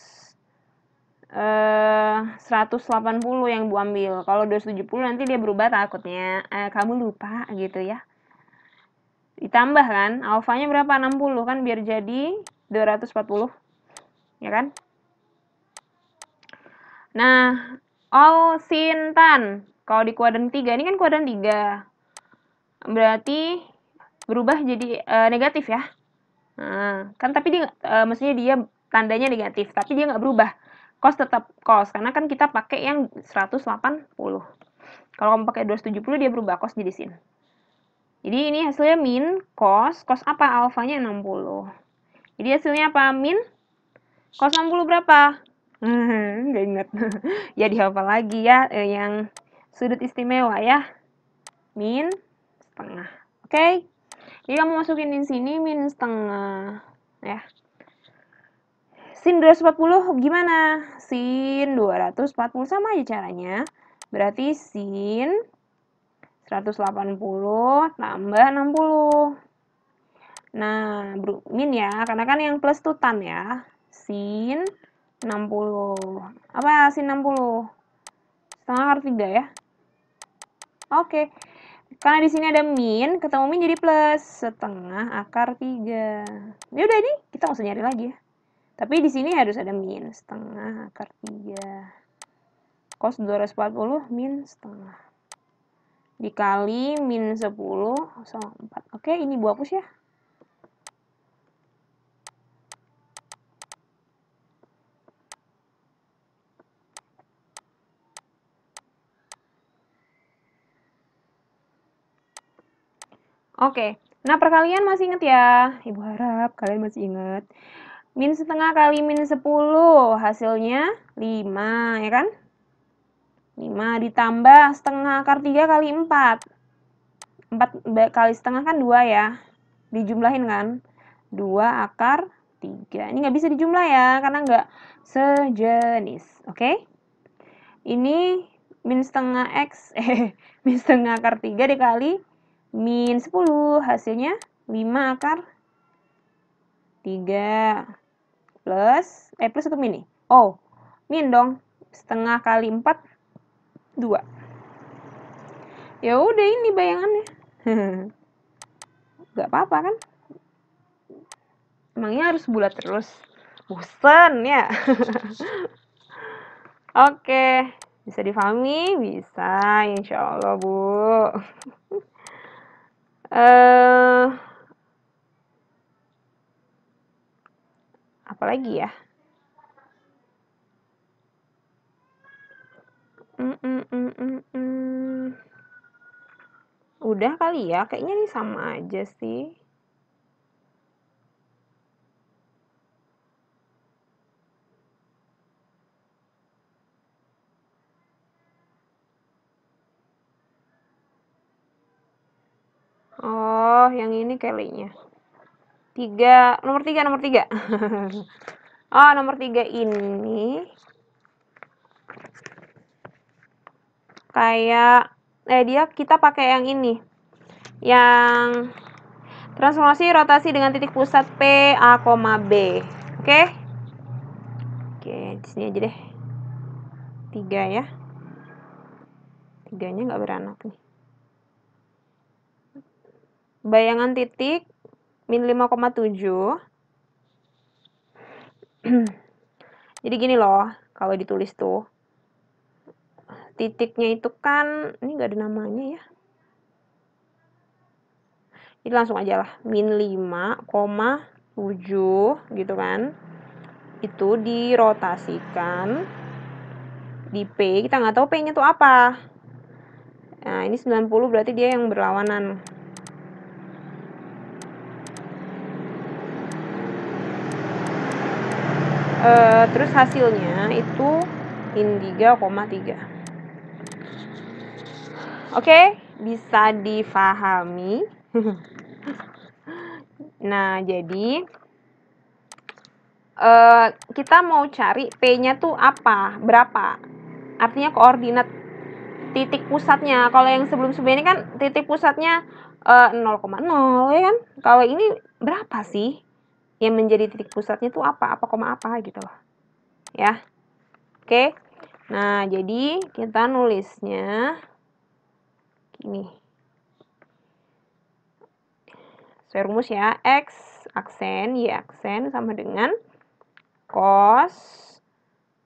uh, 180 yang ibu ambil. Kalau 270 nanti dia berubah takutnya uh, kamu lupa gitu ya. Ditambah kan alfanya berapa? 60 kan biar jadi 240. Ya kan? Nah, all sintan. Kalau di kuadran 3 ini kan kuadran 3. Berarti berubah jadi e, negatif ya. Nah, kan tapi dia e, maksudnya dia tandanya negatif, tapi dia nggak berubah. Cos tetap cos karena kan kita pakai yang 180. Kalau kamu pakai 270 dia berubah cos jadi sin. Jadi ini hasilnya min cos, cos apa? Alfanya 60. Jadi hasilnya apa? Min cos 60 berapa? Nggak ingat. ya dihafal lagi ya eh, yang sudut istimewa ya. Min setengah. Oke. Okay? Jadi iya, kamu masukin di sini minus setengah ya. Sin 240 gimana? Sin 240 sama aja caranya. Berarti sin 180 tambah 60. Nah, min ya, karena kan yang plus tuh tan ya. Sin 60. Apa sin 60? Setengah kali 3 ya. Oke. Okay. Karena di sini ada min, ketemu min jadi plus. Setengah akar tiga. Ya ini udah nih kita nggak usah nyari lagi ya. Tapi di sini harus ada min, setengah akar 3. Cos 240 min setengah. Dikali min 10, 4. Oke, ini buah push ya. Oke, okay. nah perkalian masih ingat ya? Ibu harap kalian masih ingat. Min setengah kali min 10, hasilnya 5, ya kan? 5 ditambah setengah akar 3 kali 4. 4 kali setengah kan 2 ya. Dijumlahin kan? 2 akar 3. Ini nggak bisa dijumlah ya, karena nggak sejenis. Oke? Okay? Ini min setengah X, eh, min setengah akar 3 dikali Min 10, hasilnya 5 akar 3 plus, eh plus atau min Oh, min dong. Setengah kali 4, 2. Ya udah ini bayangannya. Gak apa-apa kan? Emangnya harus bulat terus? Bosen ya? Oke, bisa difahami? Bisa, insyaallah Bu. Eh, apa lagi apalagi ya mm, mm, mm, udah kali ya kayaknya ini sama aja sih Oh, yang ini kelinya. Tiga, nomor tiga, nomor tiga. oh, nomor tiga ini kayak eh dia kita pakai yang ini. Yang transformasi rotasi dengan titik pusat P A, B. Oke. Okay? Oke, okay, di sini aja deh. Tiga ya. Tiganya nggak beranak nih bayangan titik min 5,7 jadi gini loh kalau ditulis tuh titiknya itu kan ini gak ada namanya ya Ini langsung aja lah min 5,7 gitu kan itu dirotasikan di P kita nggak tahu P nya tuh apa nah ini 90 berarti dia yang berlawanan uh, terus hasilnya itu indiga tiga. oke okay? bisa difahami nah jadi uh, kita mau cari p-nya tuh apa berapa artinya koordinat titik pusatnya kalau yang sebelum sebelumnya kan titik pusatnya uh, nol ya kan kalau ini berapa sih yang menjadi titik pusatnya itu apa, apa koma apa gitu loh. Ya. Oke. Nah, jadi kita nulisnya gini. saya rumus ya, X aksen, Y aksen sama dengan cos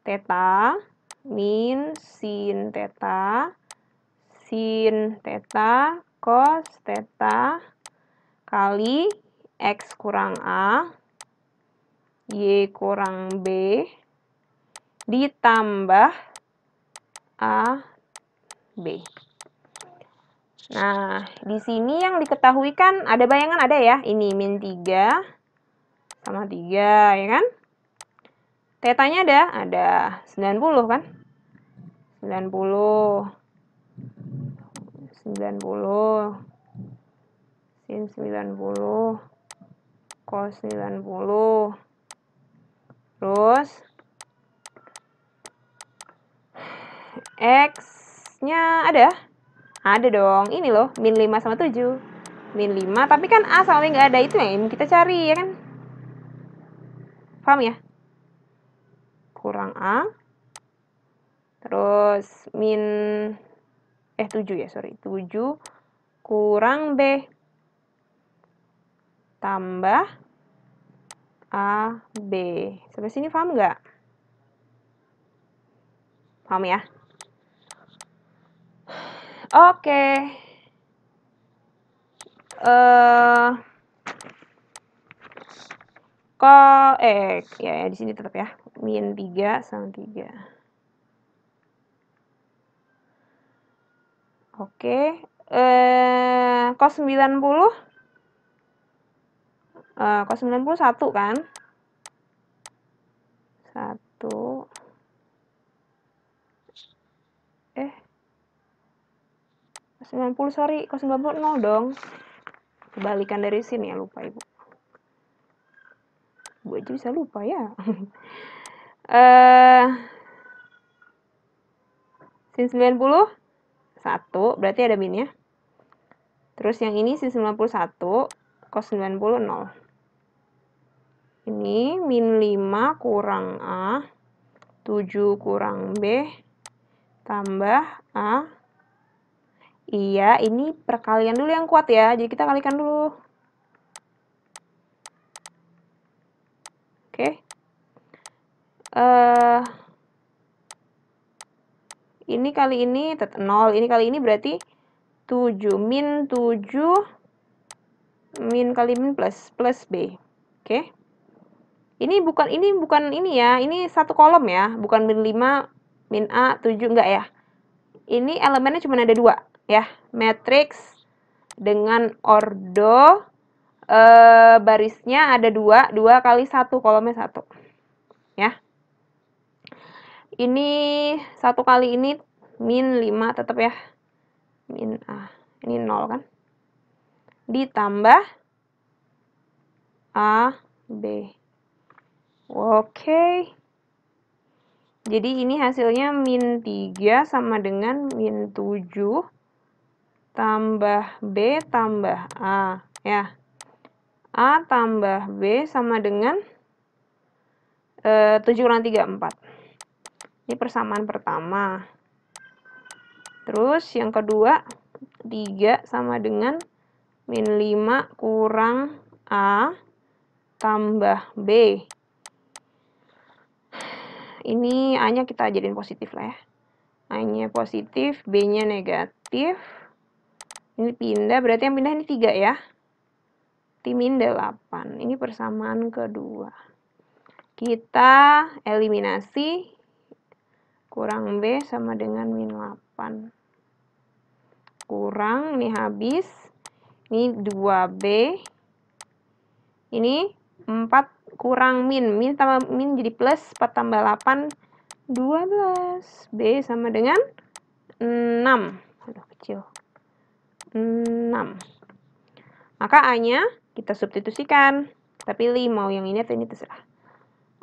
theta min sin theta sin theta cos theta kali X kurang A, Y kurang B, ditambah A, B. Nah, di sini yang diketahui kan ada bayangan ada ya. Ini min 3 sama 3, ya kan? Tetanya ada? Ada 90 kan? 90 90 sin 90 cos 90 terus X nya ada ada dong ini loh min 5 sama 7 min 5 tapi kan A sama B nggak ada itu yang kita cari ya kan paham ya kurang A terus min eh 7 ya sorry 7 kurang B tambah AB. Sampai sini paham nggak? Paham ya? Oke. Okay. Uh, eh, ko, eh, ya, ya di sini tetap ya. Min 3 sama 3. Oke, okay. eh, kos 90 uh, cos 90 1 kan 1 eh cos 90 sorry cos 90 0 dong kebalikan dari sini ya lupa ibu ibu aja bisa lupa ya eh uh, sin 90 1 berarti ada minnya terus yang ini sin 91 cos 90 0 ini min 5 kurang A, 7 kurang B, tambah A. Iya, ini perkalian dulu yang kuat ya. Jadi kita kalikan dulu. Oke. Uh, ini kali ini 0, ini kali ini berarti 7 min 7 min kali min plus plus B. Oke. Okay. Ini bukan ini bukan ini ya, ini satu kolom ya, bukan min 5, min A, 7 enggak ya. Ini elemennya cuma ada dua ya, Matrix dengan ordo e, barisnya ada dua, dua kali satu kolomnya satu, ya. Ini satu kali ini min 5 tetap ya, min A, ini nol kan, ditambah A, B. Oke. Jadi ini hasilnya min 3 sama dengan min 7 tambah B tambah A. Ya. A tambah B sama dengan e, 7 kurang 3, 4. Ini persamaan pertama. Terus yang kedua, 3 sama dengan min 5 kurang A tambah B ini A-nya kita jadiin positif lah ya. A-nya positif, B-nya negatif. Ini pindah, berarti yang pindah ini 3 ya. Timin 8. Ini persamaan kedua. Kita eliminasi kurang B sama dengan min 8. Kurang, ini habis. Ini 2B. Ini 4 kurang min. Min tambah min jadi plus 4 tambah 8 12. B sama dengan 6. Aduh kecil. 6. Maka A-nya kita substitusikan. Kita pilih oh, mau yang ini atau ini terserah.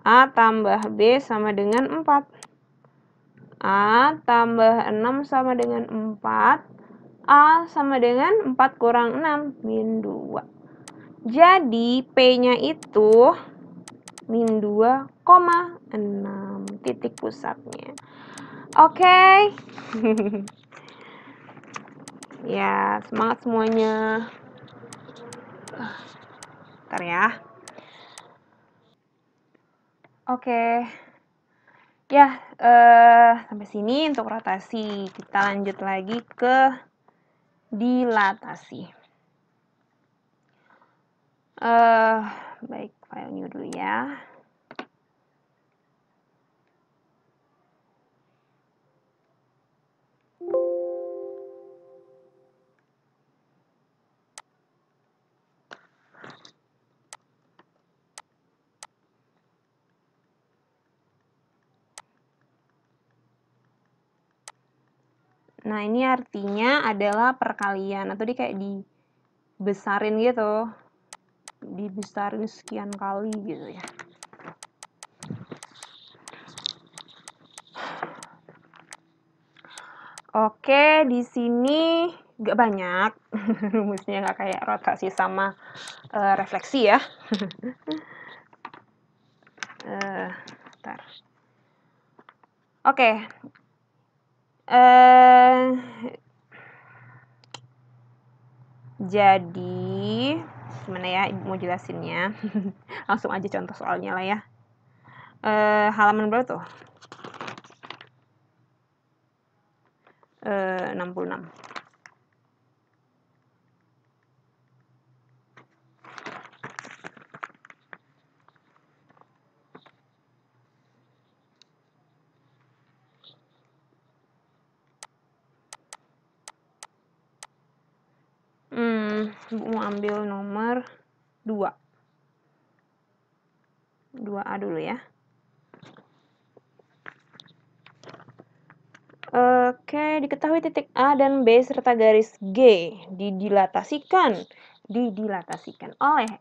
A tambah B sama dengan 4. A tambah 6 sama dengan 4. A sama dengan 4 kurang 6, min 2. Jadi, P-nya itu min 2,6 titik pusatnya. Oke. Okay. ya, semangat semuanya. Uh, ya. Oke. Okay. Ya, eh, sampai sini untuk rotasi. Kita lanjut lagi ke dilatasi. Eh, baik file new dulu ya. Nah, ini artinya adalah perkalian atau di kayak dibesarin gitu dibesarin sekian kali gitu ya Oke, di sini gak banyak rumusnya gak kayak rotasi sama uh, refleksi ya. uh, Oke. Okay. Uh, eh, jadi gimana ya mau jelasinnya langsung aja contoh soalnya lah ya e, halaman berapa tuh e, eh, 66 mau ambil nomor 2 2A dulu ya Oke, diketahui titik A dan B serta garis G didilatasikan, didilatasikan oleh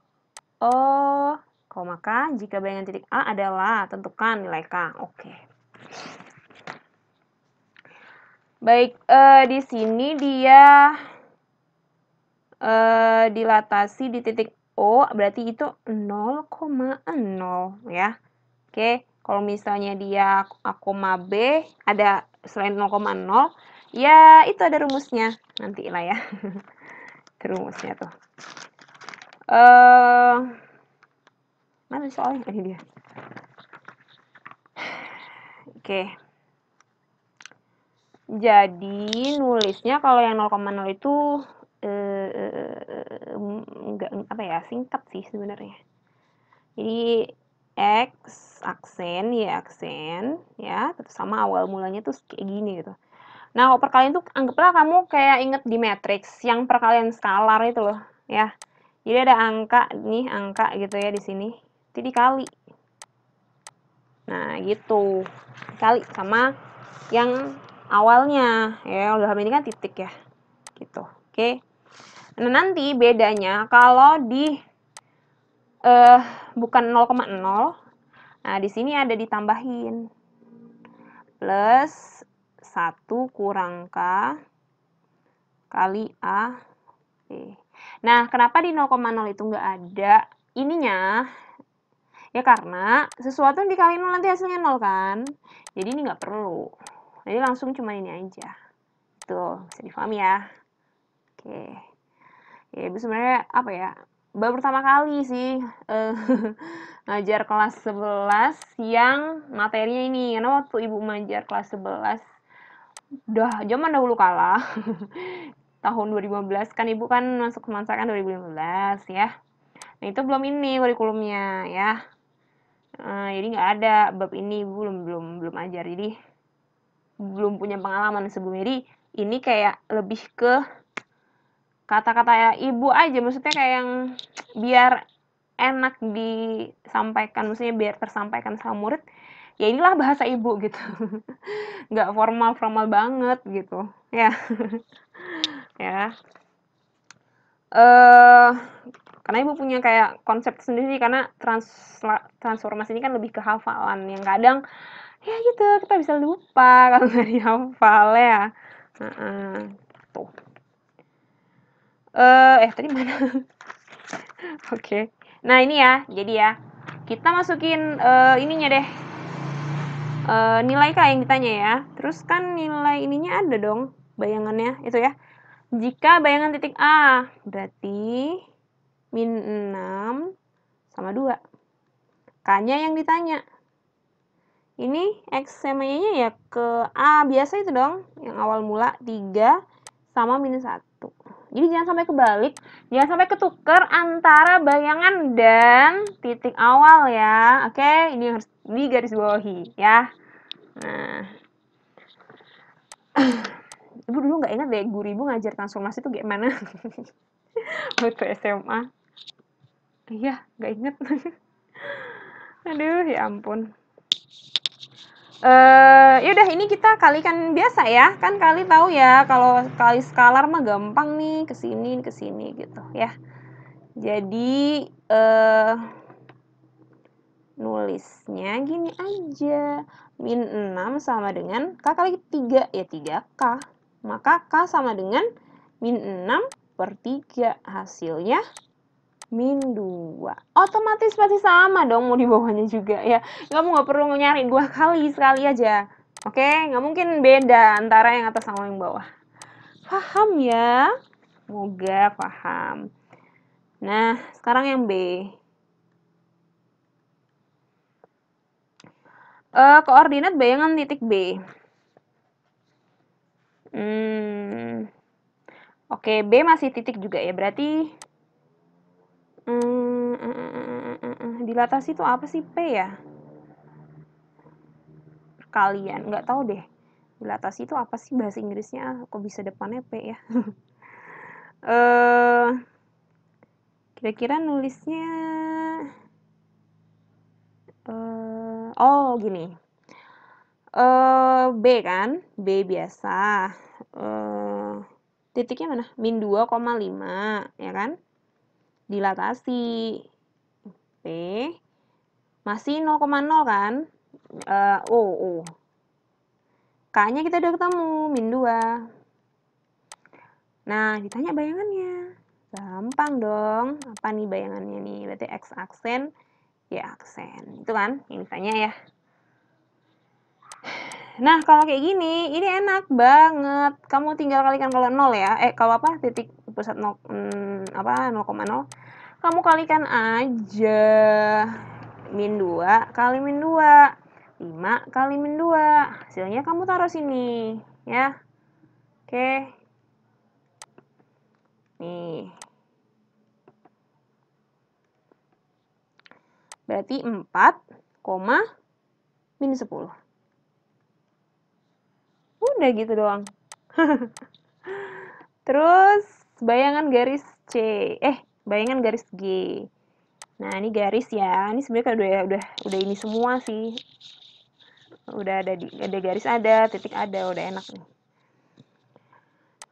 O, koma K jika bayangan titik A adalah tentukan nilai K. Oke. Baik, eh, di sini dia Eh, dilatasi di titik O berarti itu 0,0 ya. Oke, kalau misalnya dia A, B ada selain 0,0 ya itu ada rumusnya. Nanti lah ya. rumusnya tuh. Eh mana soalnya ini dia. Oke. Jadi nulisnya kalau yang 0,0 itu eee, eh, eh, eh, enggak apa ya, singkat sih sebenarnya. Jadi X aksen, ya aksen, ya, tetap sama awal mulanya tuh kayak gini gitu. Nah, kalau perkalian tuh anggaplah kamu kayak inget di matrix yang perkalian skalar itu loh, ya. Jadi ada angka nih, angka gitu ya di sini. Jadi kali Nah, gitu. kali sama yang awalnya ya, udah ini kan titik ya. Gitu. Oke. Okay. Nah, nanti bedanya kalau di eh, bukan 0,0, nah di sini ada ditambahin. Plus 1 kurang K kali A. Oke. Nah, kenapa di 0,0 itu nggak ada ininya? Ya karena sesuatu yang dikali 0 nanti hasilnya 0 kan? Jadi ini nggak perlu. Jadi langsung cuma ini aja. Tuh, bisa difahami ya. Oke ya sebenarnya apa ya baru pertama kali sih uh, ngajar kelas 11 yang materinya ini karena waktu ibu mengajar kelas 11 udah zaman dahulu kalah tahun 2015 kan ibu kan masuk ke kan 2015 ya nah itu belum ini kurikulumnya ya uh, jadi nggak ada bab ini ibu belum belum belum ajar jadi belum punya pengalaman sebelumnya jadi ini kayak lebih ke kata-kata ya ibu aja maksudnya kayak yang biar enak disampaikan maksudnya biar tersampaikan sama murid ya inilah bahasa ibu gitu nggak formal formal banget gitu ya ya eh karena ibu punya kayak konsep sendiri karena trans transformasi ini kan lebih ke hafalan yang kadang ya gitu kita bisa lupa kalau nggak dihafal ya uh -uh. tuh Eh, eh tadi mana oke okay. nah ini ya jadi ya kita masukin uh, ininya deh uh, nilai k yang ditanya ya terus kan nilai ininya ada dong bayangannya itu ya jika bayangan titik A berarti min 6 sama 2 k yang ditanya ini X sama Y-nya ya ke A biasa itu dong, yang awal mula 3 sama minus 1. Jadi jangan sampai kebalik, jangan sampai ketuker antara bayangan dan titik awal ya. Oke, ini harus di garis bawahi ya. Nah, ibu dulu nggak ingat deh guru ibu ngajar transformasi itu gimana waktu SMA. Iya, nggak inget. Aduh, ya ampun uh, eh, yaudah ini kita kalikan biasa ya kan kali tahu ya kalau kali skalar mah gampang nih ke sini ke sini gitu ya jadi uh, nulisnya gini aja min 6 sama dengan k kali 3 ya tiga k maka k sama dengan min enam per 3 hasilnya min 2. Otomatis pasti sama dong mau di bawahnya juga ya. Kamu nggak perlu nyari dua kali, sekali aja. Oke, nggak mungkin beda antara yang atas sama yang bawah. Paham ya? Moga paham. Nah, sekarang yang B. uh, koordinat bayangan titik B. Hmm. Oke, B masih titik juga ya, berarti Mm, mm, mm, di dilatasi itu apa sih P ya? kalian nggak tahu deh. Dilatasi itu apa sih bahasa Inggrisnya? Kok bisa depannya P ya? Eh, kira-kira nulisnya uh, oh gini uh, B kan B biasa uh, titiknya mana min 2,5 ya kan dilatasi. P masih 0,0 kan? Uh, eh, o, oh, O. Oh. K-nya kita udah ketemu, min 2. Nah, ditanya bayangannya. Gampang dong. Apa nih bayangannya nih? Berarti X aksen, Y aksen. Itu kan yang ditanya ya. Nah, kalau kayak gini, ini enak banget. Kamu tinggal kalikan kalau 0 ya. Eh, kalau apa? Titik pusat 0, hmm, apa 0,0 kamu kalikan aja min 2 kali min 2 5 kali min 2 hasilnya kamu taruh sini ya oke nih berarti 4, koma min 10 udah gitu doang terus bayangan garis C eh bayangan garis G. Nah, ini garis ya. Ini sebenarnya kan udah udah udah ini semua sih. Udah ada di ada garis ada, titik ada, udah enak nih.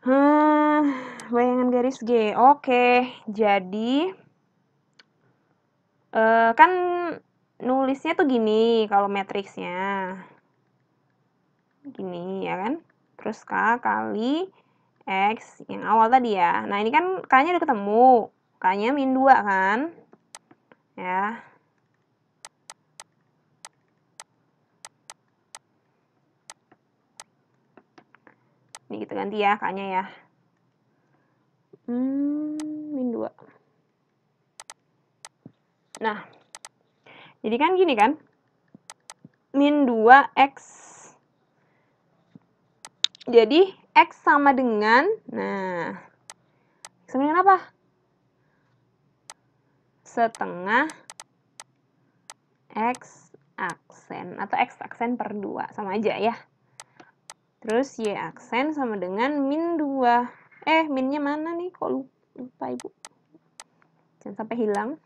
Hmm, bayangan garis G. Oke, jadi uh, kan nulisnya tuh gini kalau matriksnya. Gini ya kan? Terus K kali X yang awal tadi ya. Nah, ini kan K-nya udah ketemu. K-nya min 2 kan? Ya. Ini kita ganti ya K-nya ya. Hmm, min 2. Nah, jadi kan gini kan? Min 2x. Jadi, x sama dengan, nah, sama dengan apa? setengah X aksen atau X aksen per 2 sama aja ya terus Y aksen sama dengan min 2 eh minnya mana nih kok lupa, ibu jangan sampai hilang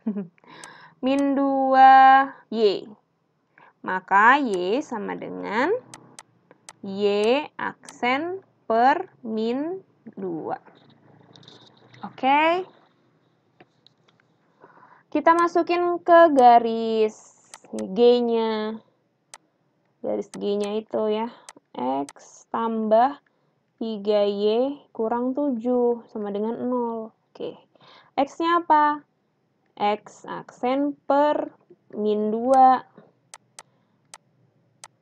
min 2 Y maka Y sama dengan Y aksen per min 2 oke okay. Kita masukin ke garis G-nya. Garis G-nya itu ya. X tambah 3Y kurang 7 sama dengan 0. Oke. X-nya apa? X aksen per min 2.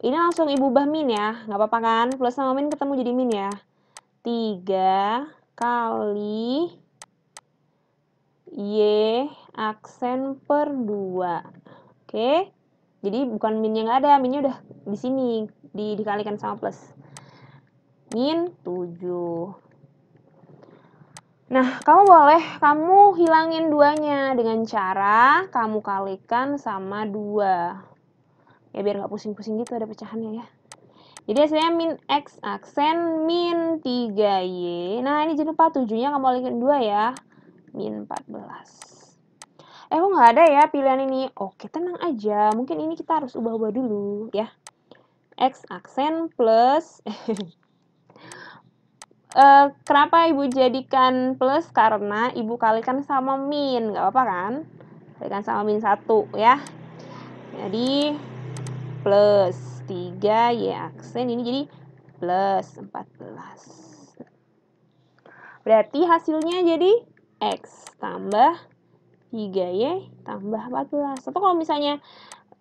Ini langsung ibu ubah min ya, nggak apa-apa kan? Plus sama min ketemu jadi min ya. 3 kali Y aksen per 2. Oke. Jadi bukan minnya nggak ada, minnya udah di sini di, dikalikan sama plus. Min 7. Nah, kamu boleh kamu hilangin duanya dengan cara kamu kalikan sama dua. Ya biar nggak pusing-pusing gitu ada pecahannya ya. Jadi hasilnya min x aksen min 3y. Nah, ini jangan lupa tujuhnya kamu kalikan dua ya. Min 14 eh oh nggak ada ya pilihan ini. Oke, oh, tenang aja. Mungkin ini kita harus ubah-ubah dulu ya. X aksen plus uh, kenapa ibu jadikan plus karena ibu kalikan sama min nggak apa-apa kan kalikan sama min satu ya jadi plus 3 y aksen ini jadi plus 14 berarti hasilnya jadi x tambah 3Y ya, tambah 14. Atau kalau misalnya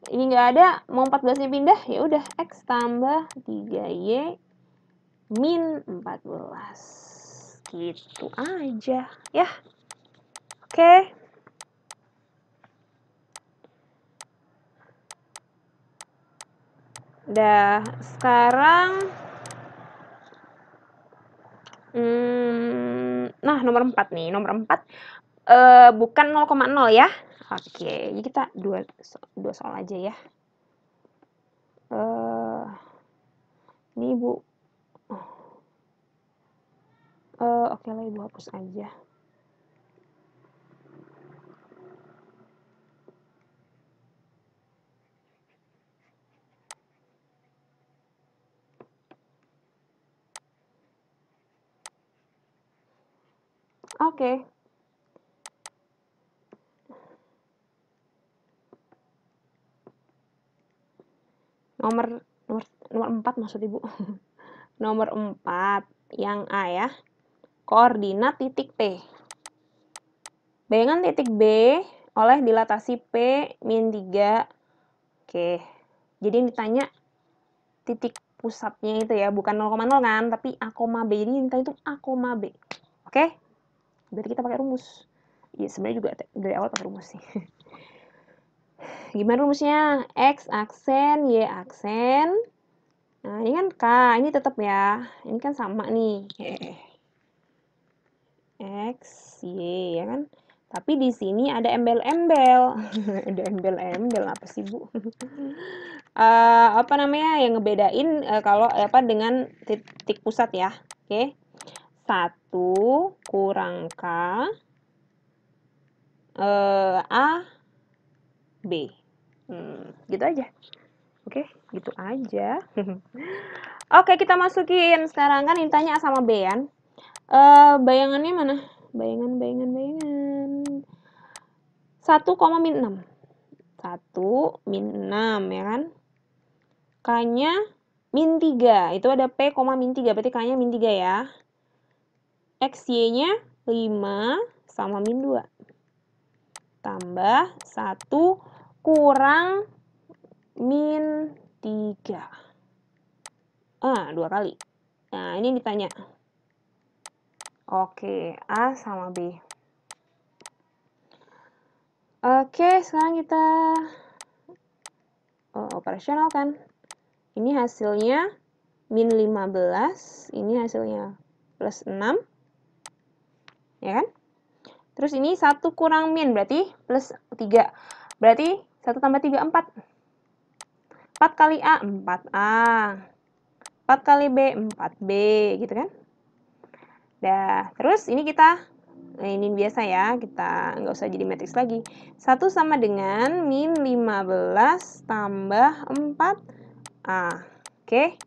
ini nggak ada, mau 14-nya pindah, ya udah X tambah 3Y min 14. Gitu aja, ya. Oke. Udah, sekarang hmm, nah nomor 4 nih, nomor 4 uh, bukan 0,0 ya. Oke, jadi kita dua dua soal aja ya. Uh, ini ibu uh, eh, oke okay lah ibu hapus aja Oke, okay. nomor nomor nomor 4 maksud Ibu. nomor empat yang A ya. Koordinat titik T. Bayangan titik B oleh dilatasi P min tiga Oke. Jadi yang ditanya titik pusatnya itu ya, bukan 0,0 kan, tapi A, koma B. Jadi yang ditanya itu A, koma B. Oke? Berarti kita pakai rumus. Ya, sebenarnya juga dari awal pakai rumus sih. Gimana rumusnya? X aksen, Y aksen. Nah, ini kan K, ini tetap ya. Ini kan sama nih. X, Y, ya kan? Tapi di sini ada embel-embel. ada embel-embel apa sih, Bu? uh, apa namanya yang ngebedain uh, kalau eh, apa dengan titik pusat ya. Oke. Okay. 1 kurang K uh, A B. Hmm, gitu aja. Oke, okay, gitu aja. Oke, okay, kita masukin sekarang kan intanya sama B kan? Uh, bayangannya mana? Bayangan, bayangan, bayangan. 1, min enam, 1, min 6, ya kan? K-nya min 3. Itu ada P, min 3. Berarti K-nya min 3 ya. X, Y-nya 5 sama min 2. Tambah satu kurang min 3. Ah, dua kali. Nah, ini ditanya. Oke, A sama B. Oke, sekarang kita oh, operasional kan. Ini hasilnya min 15, ini hasilnya plus 6. Ya kan? Terus ini satu kurang min, berarti plus 3. Berarti 1 tambah 3, 4. 4 kali A, 4A. 4 kali B, 4B, gitu kan. Dah, terus ini kita, nah, ini biasa ya, kita nggak usah jadi matriks lagi. 1 sama dengan min 15 tambah 4A. Oke,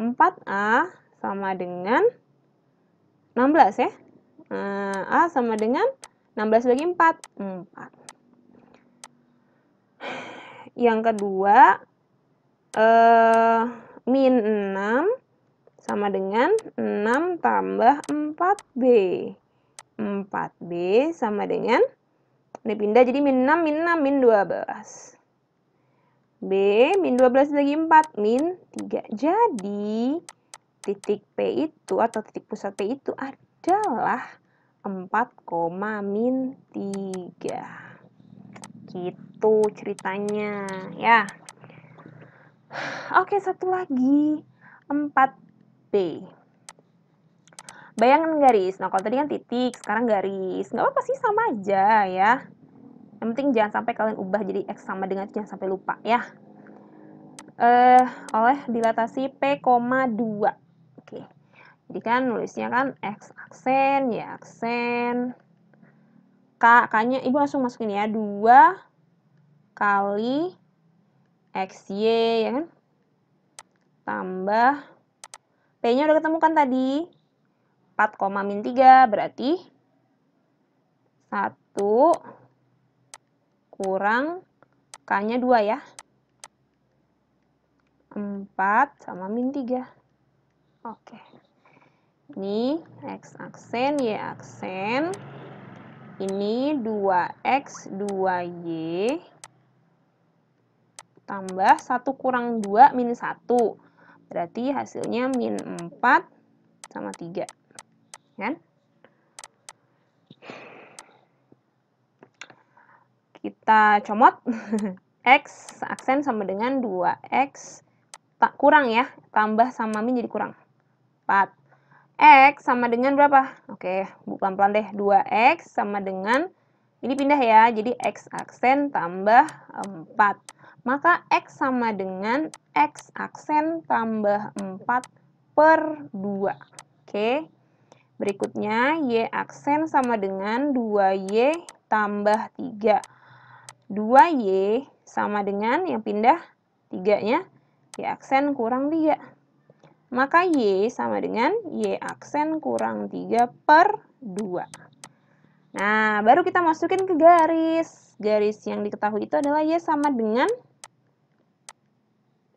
4A sama dengan 16 ya. A sama dengan 16 bagi 4, 4 yang kedua eh, min 6 sama dengan 6 tambah 4B. 4B sama dengan, ini pindah jadi min 6, min 6, min 12. B min 12 bagi 4 min 3. Jadi titik P itu atau titik pusat P itu adalah 4, min 3. Kita gitu gitu ceritanya ya. Oke, satu lagi. 4B. Bayangan garis. Nah, kalau tadi kan titik, sekarang garis. Nggak apa-apa sih, sama aja ya. Yang penting jangan sampai kalian ubah jadi X sama dengan jangan sampai lupa ya. Eh, oleh dilatasi P, dua Oke. Jadi kan nulisnya kan X aksen, Y aksen. K, K-nya ibu langsung masukin ya. dua kali XY ya kan? Tambah P-nya udah ketemu kan tadi? 4, min 3 berarti 1 kurang K-nya 2 ya. 4 sama min 3. Oke. Ini X aksen, Y aksen. Ini 2X, 2Y tambah 1 kurang 2 minus 1. Berarti hasilnya min 4 sama 3. Kan? Kita comot. X aksen sama dengan 2X tak kurang ya. Tambah sama min jadi kurang. 4. X sama dengan berapa? Oke, bukan pelan deh. 2X sama dengan, ini pindah ya. Jadi X aksen tambah 4 maka X sama dengan X aksen tambah 4 per 2. Oke, berikutnya Y aksen sama dengan 2Y tambah 3. 2Y sama dengan yang pindah 3-nya, Y aksen kurang 3. Maka Y sama dengan Y aksen kurang 3 per 2. Nah, baru kita masukin ke garis. Garis yang diketahui itu adalah Y sama dengan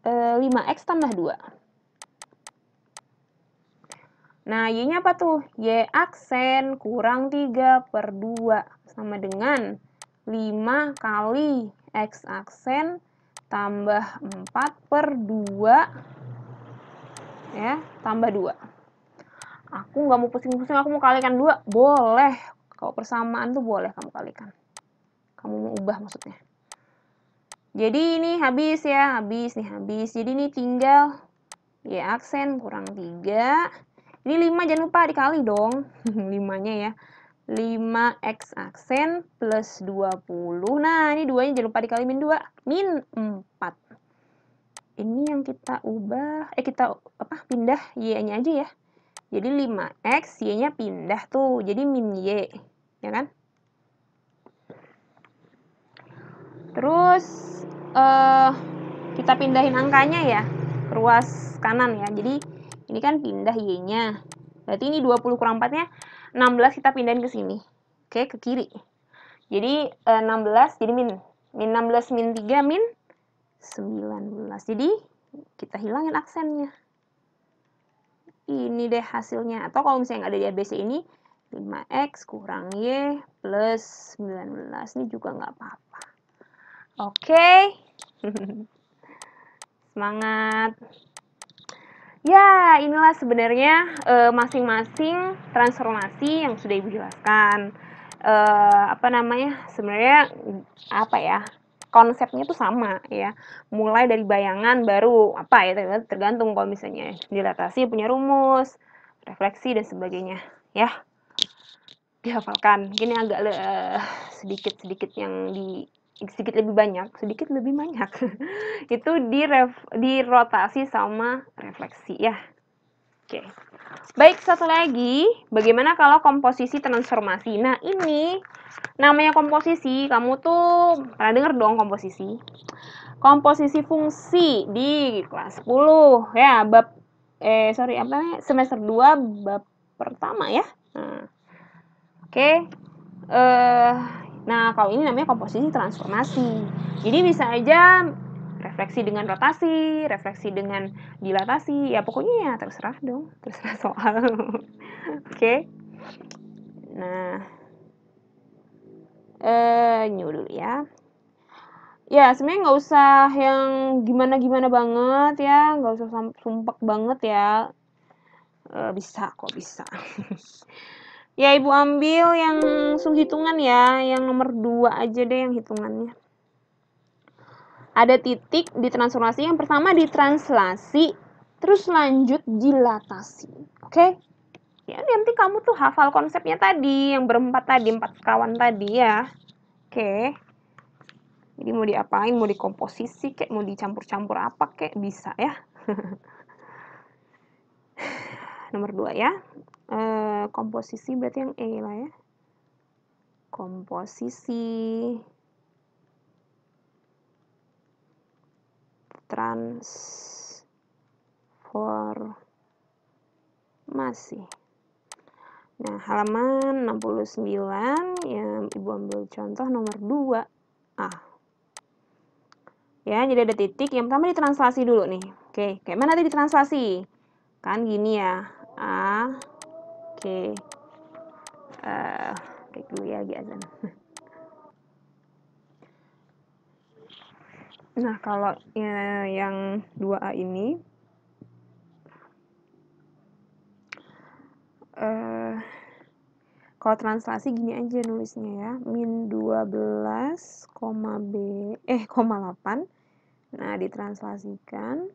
e, eh, 5X tambah 2. Nah, Y-nya apa tuh? Y aksen kurang 3 per 2 sama dengan 5 kali X aksen tambah 4 per 2 ya, tambah 2. Aku nggak mau pusing-pusing, aku mau kalikan 2. Boleh, kalau persamaan tuh boleh kamu kalikan. Kamu mau ubah maksudnya. Jadi ini habis ya, habis nih habis. Jadi ini tinggal ya aksen kurang tiga. Ini lima jangan lupa dikali dong. limanya ya. 5x aksen plus 20. Nah, ini 2-nya jangan lupa dikali min 2. Min empat. Ini yang kita ubah, eh kita apa pindah Y-nya aja ya. Jadi 5x, Y-nya pindah tuh. Jadi min Y. Ya kan? Terus uh, kita pindahin angkanya ya ruas kanan ya. Jadi ini kan pindah Y-nya. Berarti ini 20 kurang 4-nya 16 kita pindahin ke sini. Oke, ke kiri. Jadi uh, eh, 16 jadi min min 16 min 3 min 19. Jadi kita hilangin aksennya. Ini deh hasilnya. Atau kalau misalnya nggak ada di ABC ini 5X kurang Y plus 19. Ini juga nggak apa-apa. Oke. Okay. Semangat. Ya, inilah sebenarnya eh, masing-masing e, transformasi yang sudah Ibu jelaskan. E, apa namanya? Sebenarnya apa ya? Konsepnya itu sama ya. Mulai dari bayangan baru apa ya tergantung kalau misalnya dilatasi punya rumus, refleksi dan sebagainya ya. Dihafalkan. Ini agak eh, sedikit-sedikit yang di sedikit lebih banyak, sedikit lebih banyak. itu di dirotasi sama refleksi ya. Oke. Baik, satu lagi, bagaimana kalau komposisi transformasi? Nah, ini namanya komposisi, kamu tuh pernah denger dong komposisi? Komposisi fungsi di kelas 10 ya, bab eh sorry apa namanya? semester 2 bab pertama ya. Nah. Oke. Eh uh, Nah, kalau ini namanya komposisi transformasi. Jadi bisa aja refleksi dengan rotasi, refleksi dengan dilatasi, ya pokoknya ya terserah dong, terserah soal. Oke. okay. Nah, eh ya. Ya, sebenarnya nggak usah yang gimana-gimana banget ya, nggak usah sumpek banget ya. Eh, bisa kok bisa. Ya ibu ambil yang langsung hitungan ya, yang nomor 2 aja deh yang hitungannya. Ada titik di transformasi, yang pertama di translasi, terus lanjut dilatasi. Oke? Okay? Ya nanti kamu tuh hafal konsepnya tadi, yang berempat tadi, empat kawan tadi ya. Oke. Okay. Jadi mau diapain, mau dikomposisi kayak mau dicampur-campur apa kayak bisa ya. Nomor dua ya. Eh, komposisi berarti yang E lah ya komposisi transformasi Nah, halaman 69 yang Ibu ambil contoh nomor 2. Ah. Ya, jadi ada titik. Yang pertama ditranslasi dulu nih. Oke, kayak mana tadi ditranslasi? Kan gini ya. A Oke. Okay. Uh, eh, dulu ya lagi azan. Nah, kalau ya, yang 2A ini eh uh, kalau translasi gini aja nulisnya ya min 12, b eh 8 nah ditranslasikan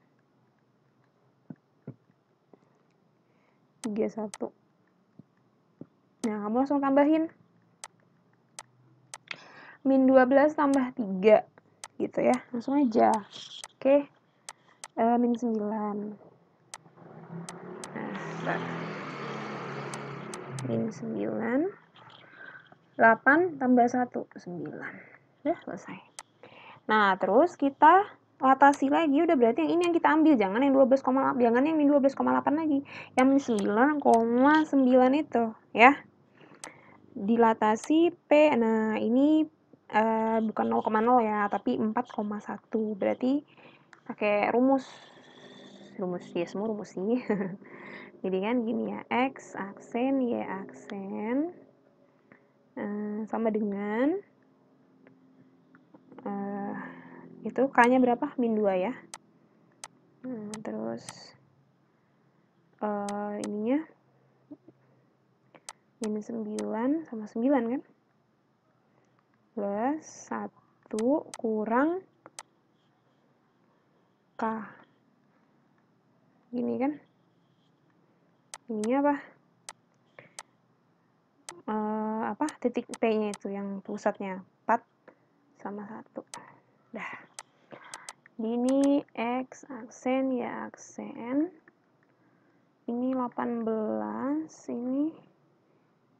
31 Nah, kamu langsung tambahin min 12 tambah 3 gitu ya langsung aja oke okay. uh, eh, min 9 nah, min 9 8 tambah 1 9 udah selesai nah terus kita latasi lagi udah berarti yang ini yang kita ambil jangan yang 12, jangan yang min 12,8 lagi yang min 9,9 itu ya dilatasi P nah ini uh, bukan 0,0 ya tapi 4,1 berarti pakai rumus rumus ya semua rumus sih jadi kan gini ya X aksen Y aksen uh, sama dengan uh, itu K nya berapa? min 2 ya nah, terus uh, ininya ini 9 sama 9 kan plus 1 kurang K gini kan Ini apa e, apa titik P nya itu yang pusatnya 4 sama 1 dah ini X aksen ya aksen ini 18 ini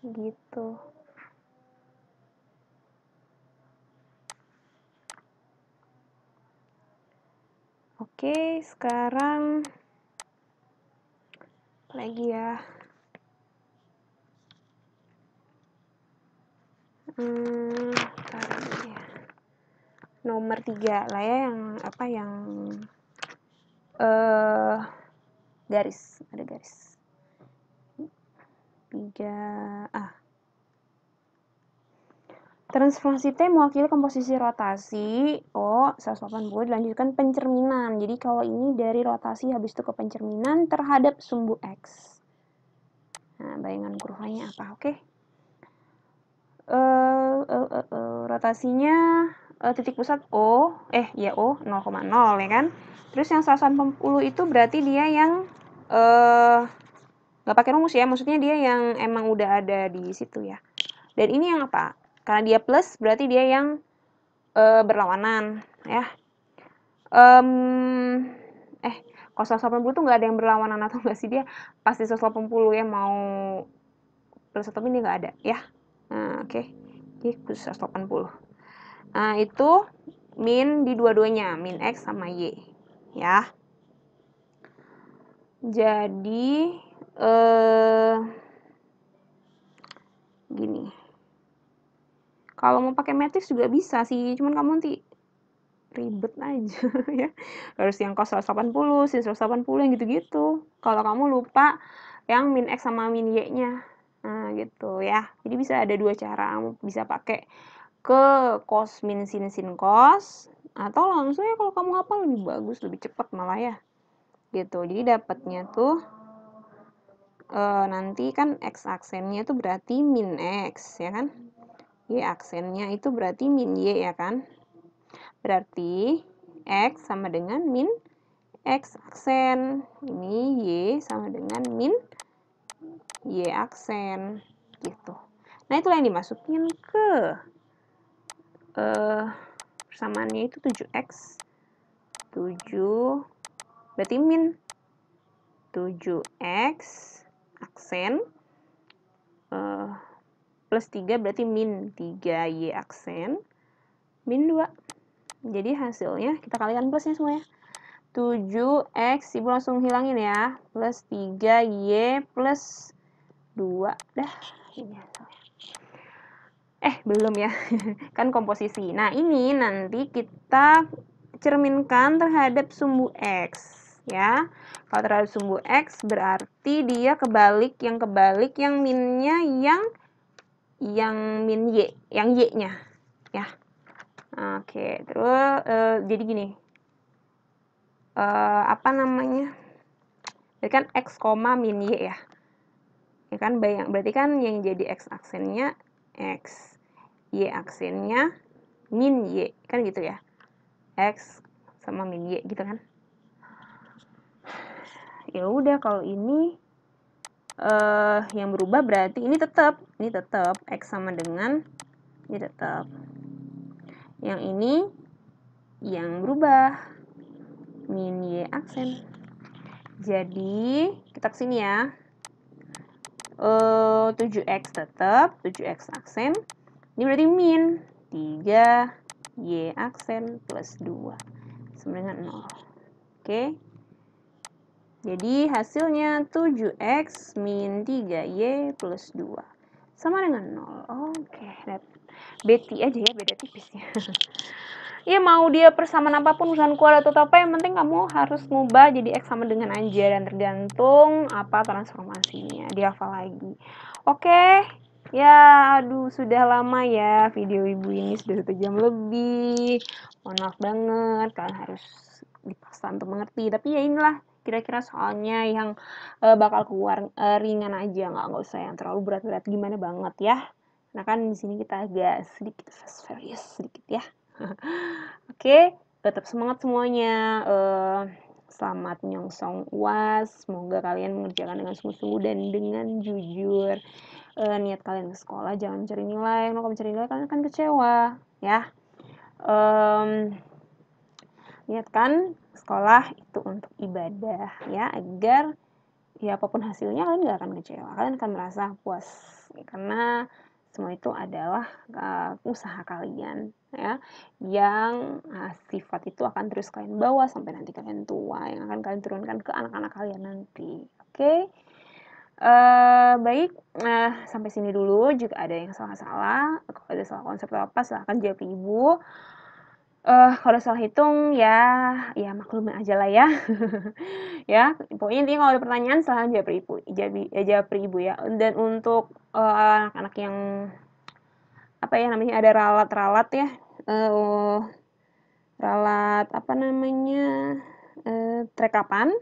gitu oke sekarang lagi ya hmm, ya nomor tiga lah ya yang apa yang eh uh, garis ada garis 3A. Ah. Transformasi T mewakili komposisi rotasi O 180 dilanjutkan pencerminan. Jadi kalau ini dari rotasi habis itu ke pencerminan terhadap sumbu X. Nah, bayangan kurvanya apa? Oke. Okay. Uh, eh, uh, eh, uh, eh, uh, rotasinya uh, titik pusat O, eh ya O 0,0 ya kan. Terus yang 180 itu berarti dia yang uh, nggak pakai rumus ya maksudnya dia yang emang udah ada di situ ya dan ini yang apa karena dia plus berarti dia yang e, berlawanan ya um, eh kalau 180 tuh nggak ada yang berlawanan atau nggak sih dia pasti 180 ya mau plus atau ini nggak ada ya nah, oke okay. jadi 180 nah itu min di dua-duanya min x sama y ya jadi Eh, gini kalau mau pakai matrix juga bisa sih cuman kamu nanti ribet aja ya harus yang cos 180 sin 180 yang gitu-gitu kalau kamu lupa yang min x sama min y nya nah gitu ya jadi bisa ada dua cara kamu bisa pakai ke cos min sin sin cos atau langsung ya kalau kamu apa lebih bagus lebih cepat malah ya gitu jadi dapatnya tuh e, nanti kan x aksennya itu berarti min x ya kan y aksennya itu berarti min y ya kan berarti x sama dengan min x aksen ini y sama dengan min y aksen gitu nah itulah yang dimasukin ke e, persamaannya itu 7x 7 berarti min 7x aksen uh, plus 3 berarti min 3 y aksen min 2 jadi hasilnya kita kalikan plusnya semuanya 7x ibu langsung hilangin ya plus 3y plus 2 dah ini hasilnya eh belum ya kan komposisi nah ini nanti kita cerminkan terhadap sumbu x ya. Kalau terhadap sumbu X berarti dia kebalik yang kebalik yang minnya yang yang min Y, yang Y-nya ya. Oke, terus uh, jadi gini. Uh, apa namanya? Jadi kan X, koma min Y ya. Ya kan bayang, berarti kan yang jadi X aksennya X, Y aksennya min Y, kan gitu ya. X sama min Y gitu kan ya udah kalau ini uh, yang berubah berarti ini tetap ini tetap x sama dengan ini tetap yang ini yang berubah min y aksen jadi kita kesini ya eh, uh, 7x tetap 7x aksen ini berarti min 3 y aksen plus 2 sama dengan 0 oke okay. Jadi hasilnya 7x min 3y plus 2 sama dengan 0. Oke, lihat. Beti aja ya, beda tipisnya. Iya mau dia persamaan apapun, urusan kuadrat atau apa, yang penting kamu harus ngubah jadi x sama dengan aja dan tergantung apa transformasinya. Dihafal lagi. Oke. Ya, aduh sudah lama ya video ibu ini sudah satu jam lebih. Mohon maaf banget, kalian harus dipaksa untuk mengerti. Tapi ya inilah kira-kira soalnya yang uh, bakal keluar uh, ringan aja nggak nggak usah yang terlalu berat-berat gimana banget ya nah kan di sini kita agak sedikit fast sedikit ya oke okay, tetap semangat semuanya uh, selamat nyongsong uas semoga kalian mengerjakan dengan sungguh-sungguh dan dengan jujur uh, niat kalian ke sekolah jangan mencari nilai kalau mencari nilai kalian akan kecewa ya um, niatkan sekolah itu untuk ibadah ya agar ya apapun hasilnya kalian nggak akan kecewa kalian akan merasa puas karena semua itu adalah uh, usaha kalian ya yang uh, sifat itu akan terus kalian bawa sampai nanti kalian tua yang akan kalian turunkan ke anak-anak kalian nanti oke okay? Uh, eh, baik, uh, sampai sini dulu. Jika ada yang salah-salah, kalau ada salah konsep atau apa, silahkan jawab ibu. Uh, kalau salah hitung ya ya maklum aja lah ya. Ya, pokoknya nih kalau ada pertanyaan salah jawab ibu Jadi, jawab eh, ibu ya. Dan untuk, anak eh, anak-anak yang, apa ya namanya, ada ralat-ralat ya, uh, ralat apa namanya, uh, rekapan,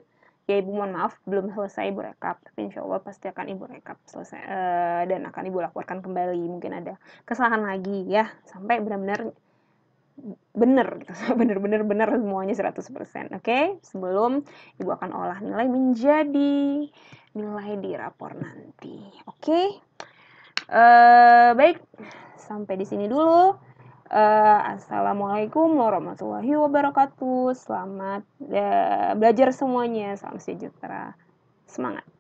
ya Ibu mohon maaf belum selesai Ibu rekap, tapi insya Allah pasti akan Ibu rekap selesai, uh, dan akan Ibu laporkan kembali mungkin ada kesalahan lagi ya, sampai benar-benar bener, bener, bener, bener semuanya 100%. Oke, okay? sebelum Ibu akan olah nilai menjadi nilai di rapor nanti. Oke. Okay? Uh, eh, baik, sampai di sini dulu. Uh, Assalamualaikum warahmatullahi wabarakatuh. Selamat uh, belajar semuanya. Salam sejahtera. Semangat.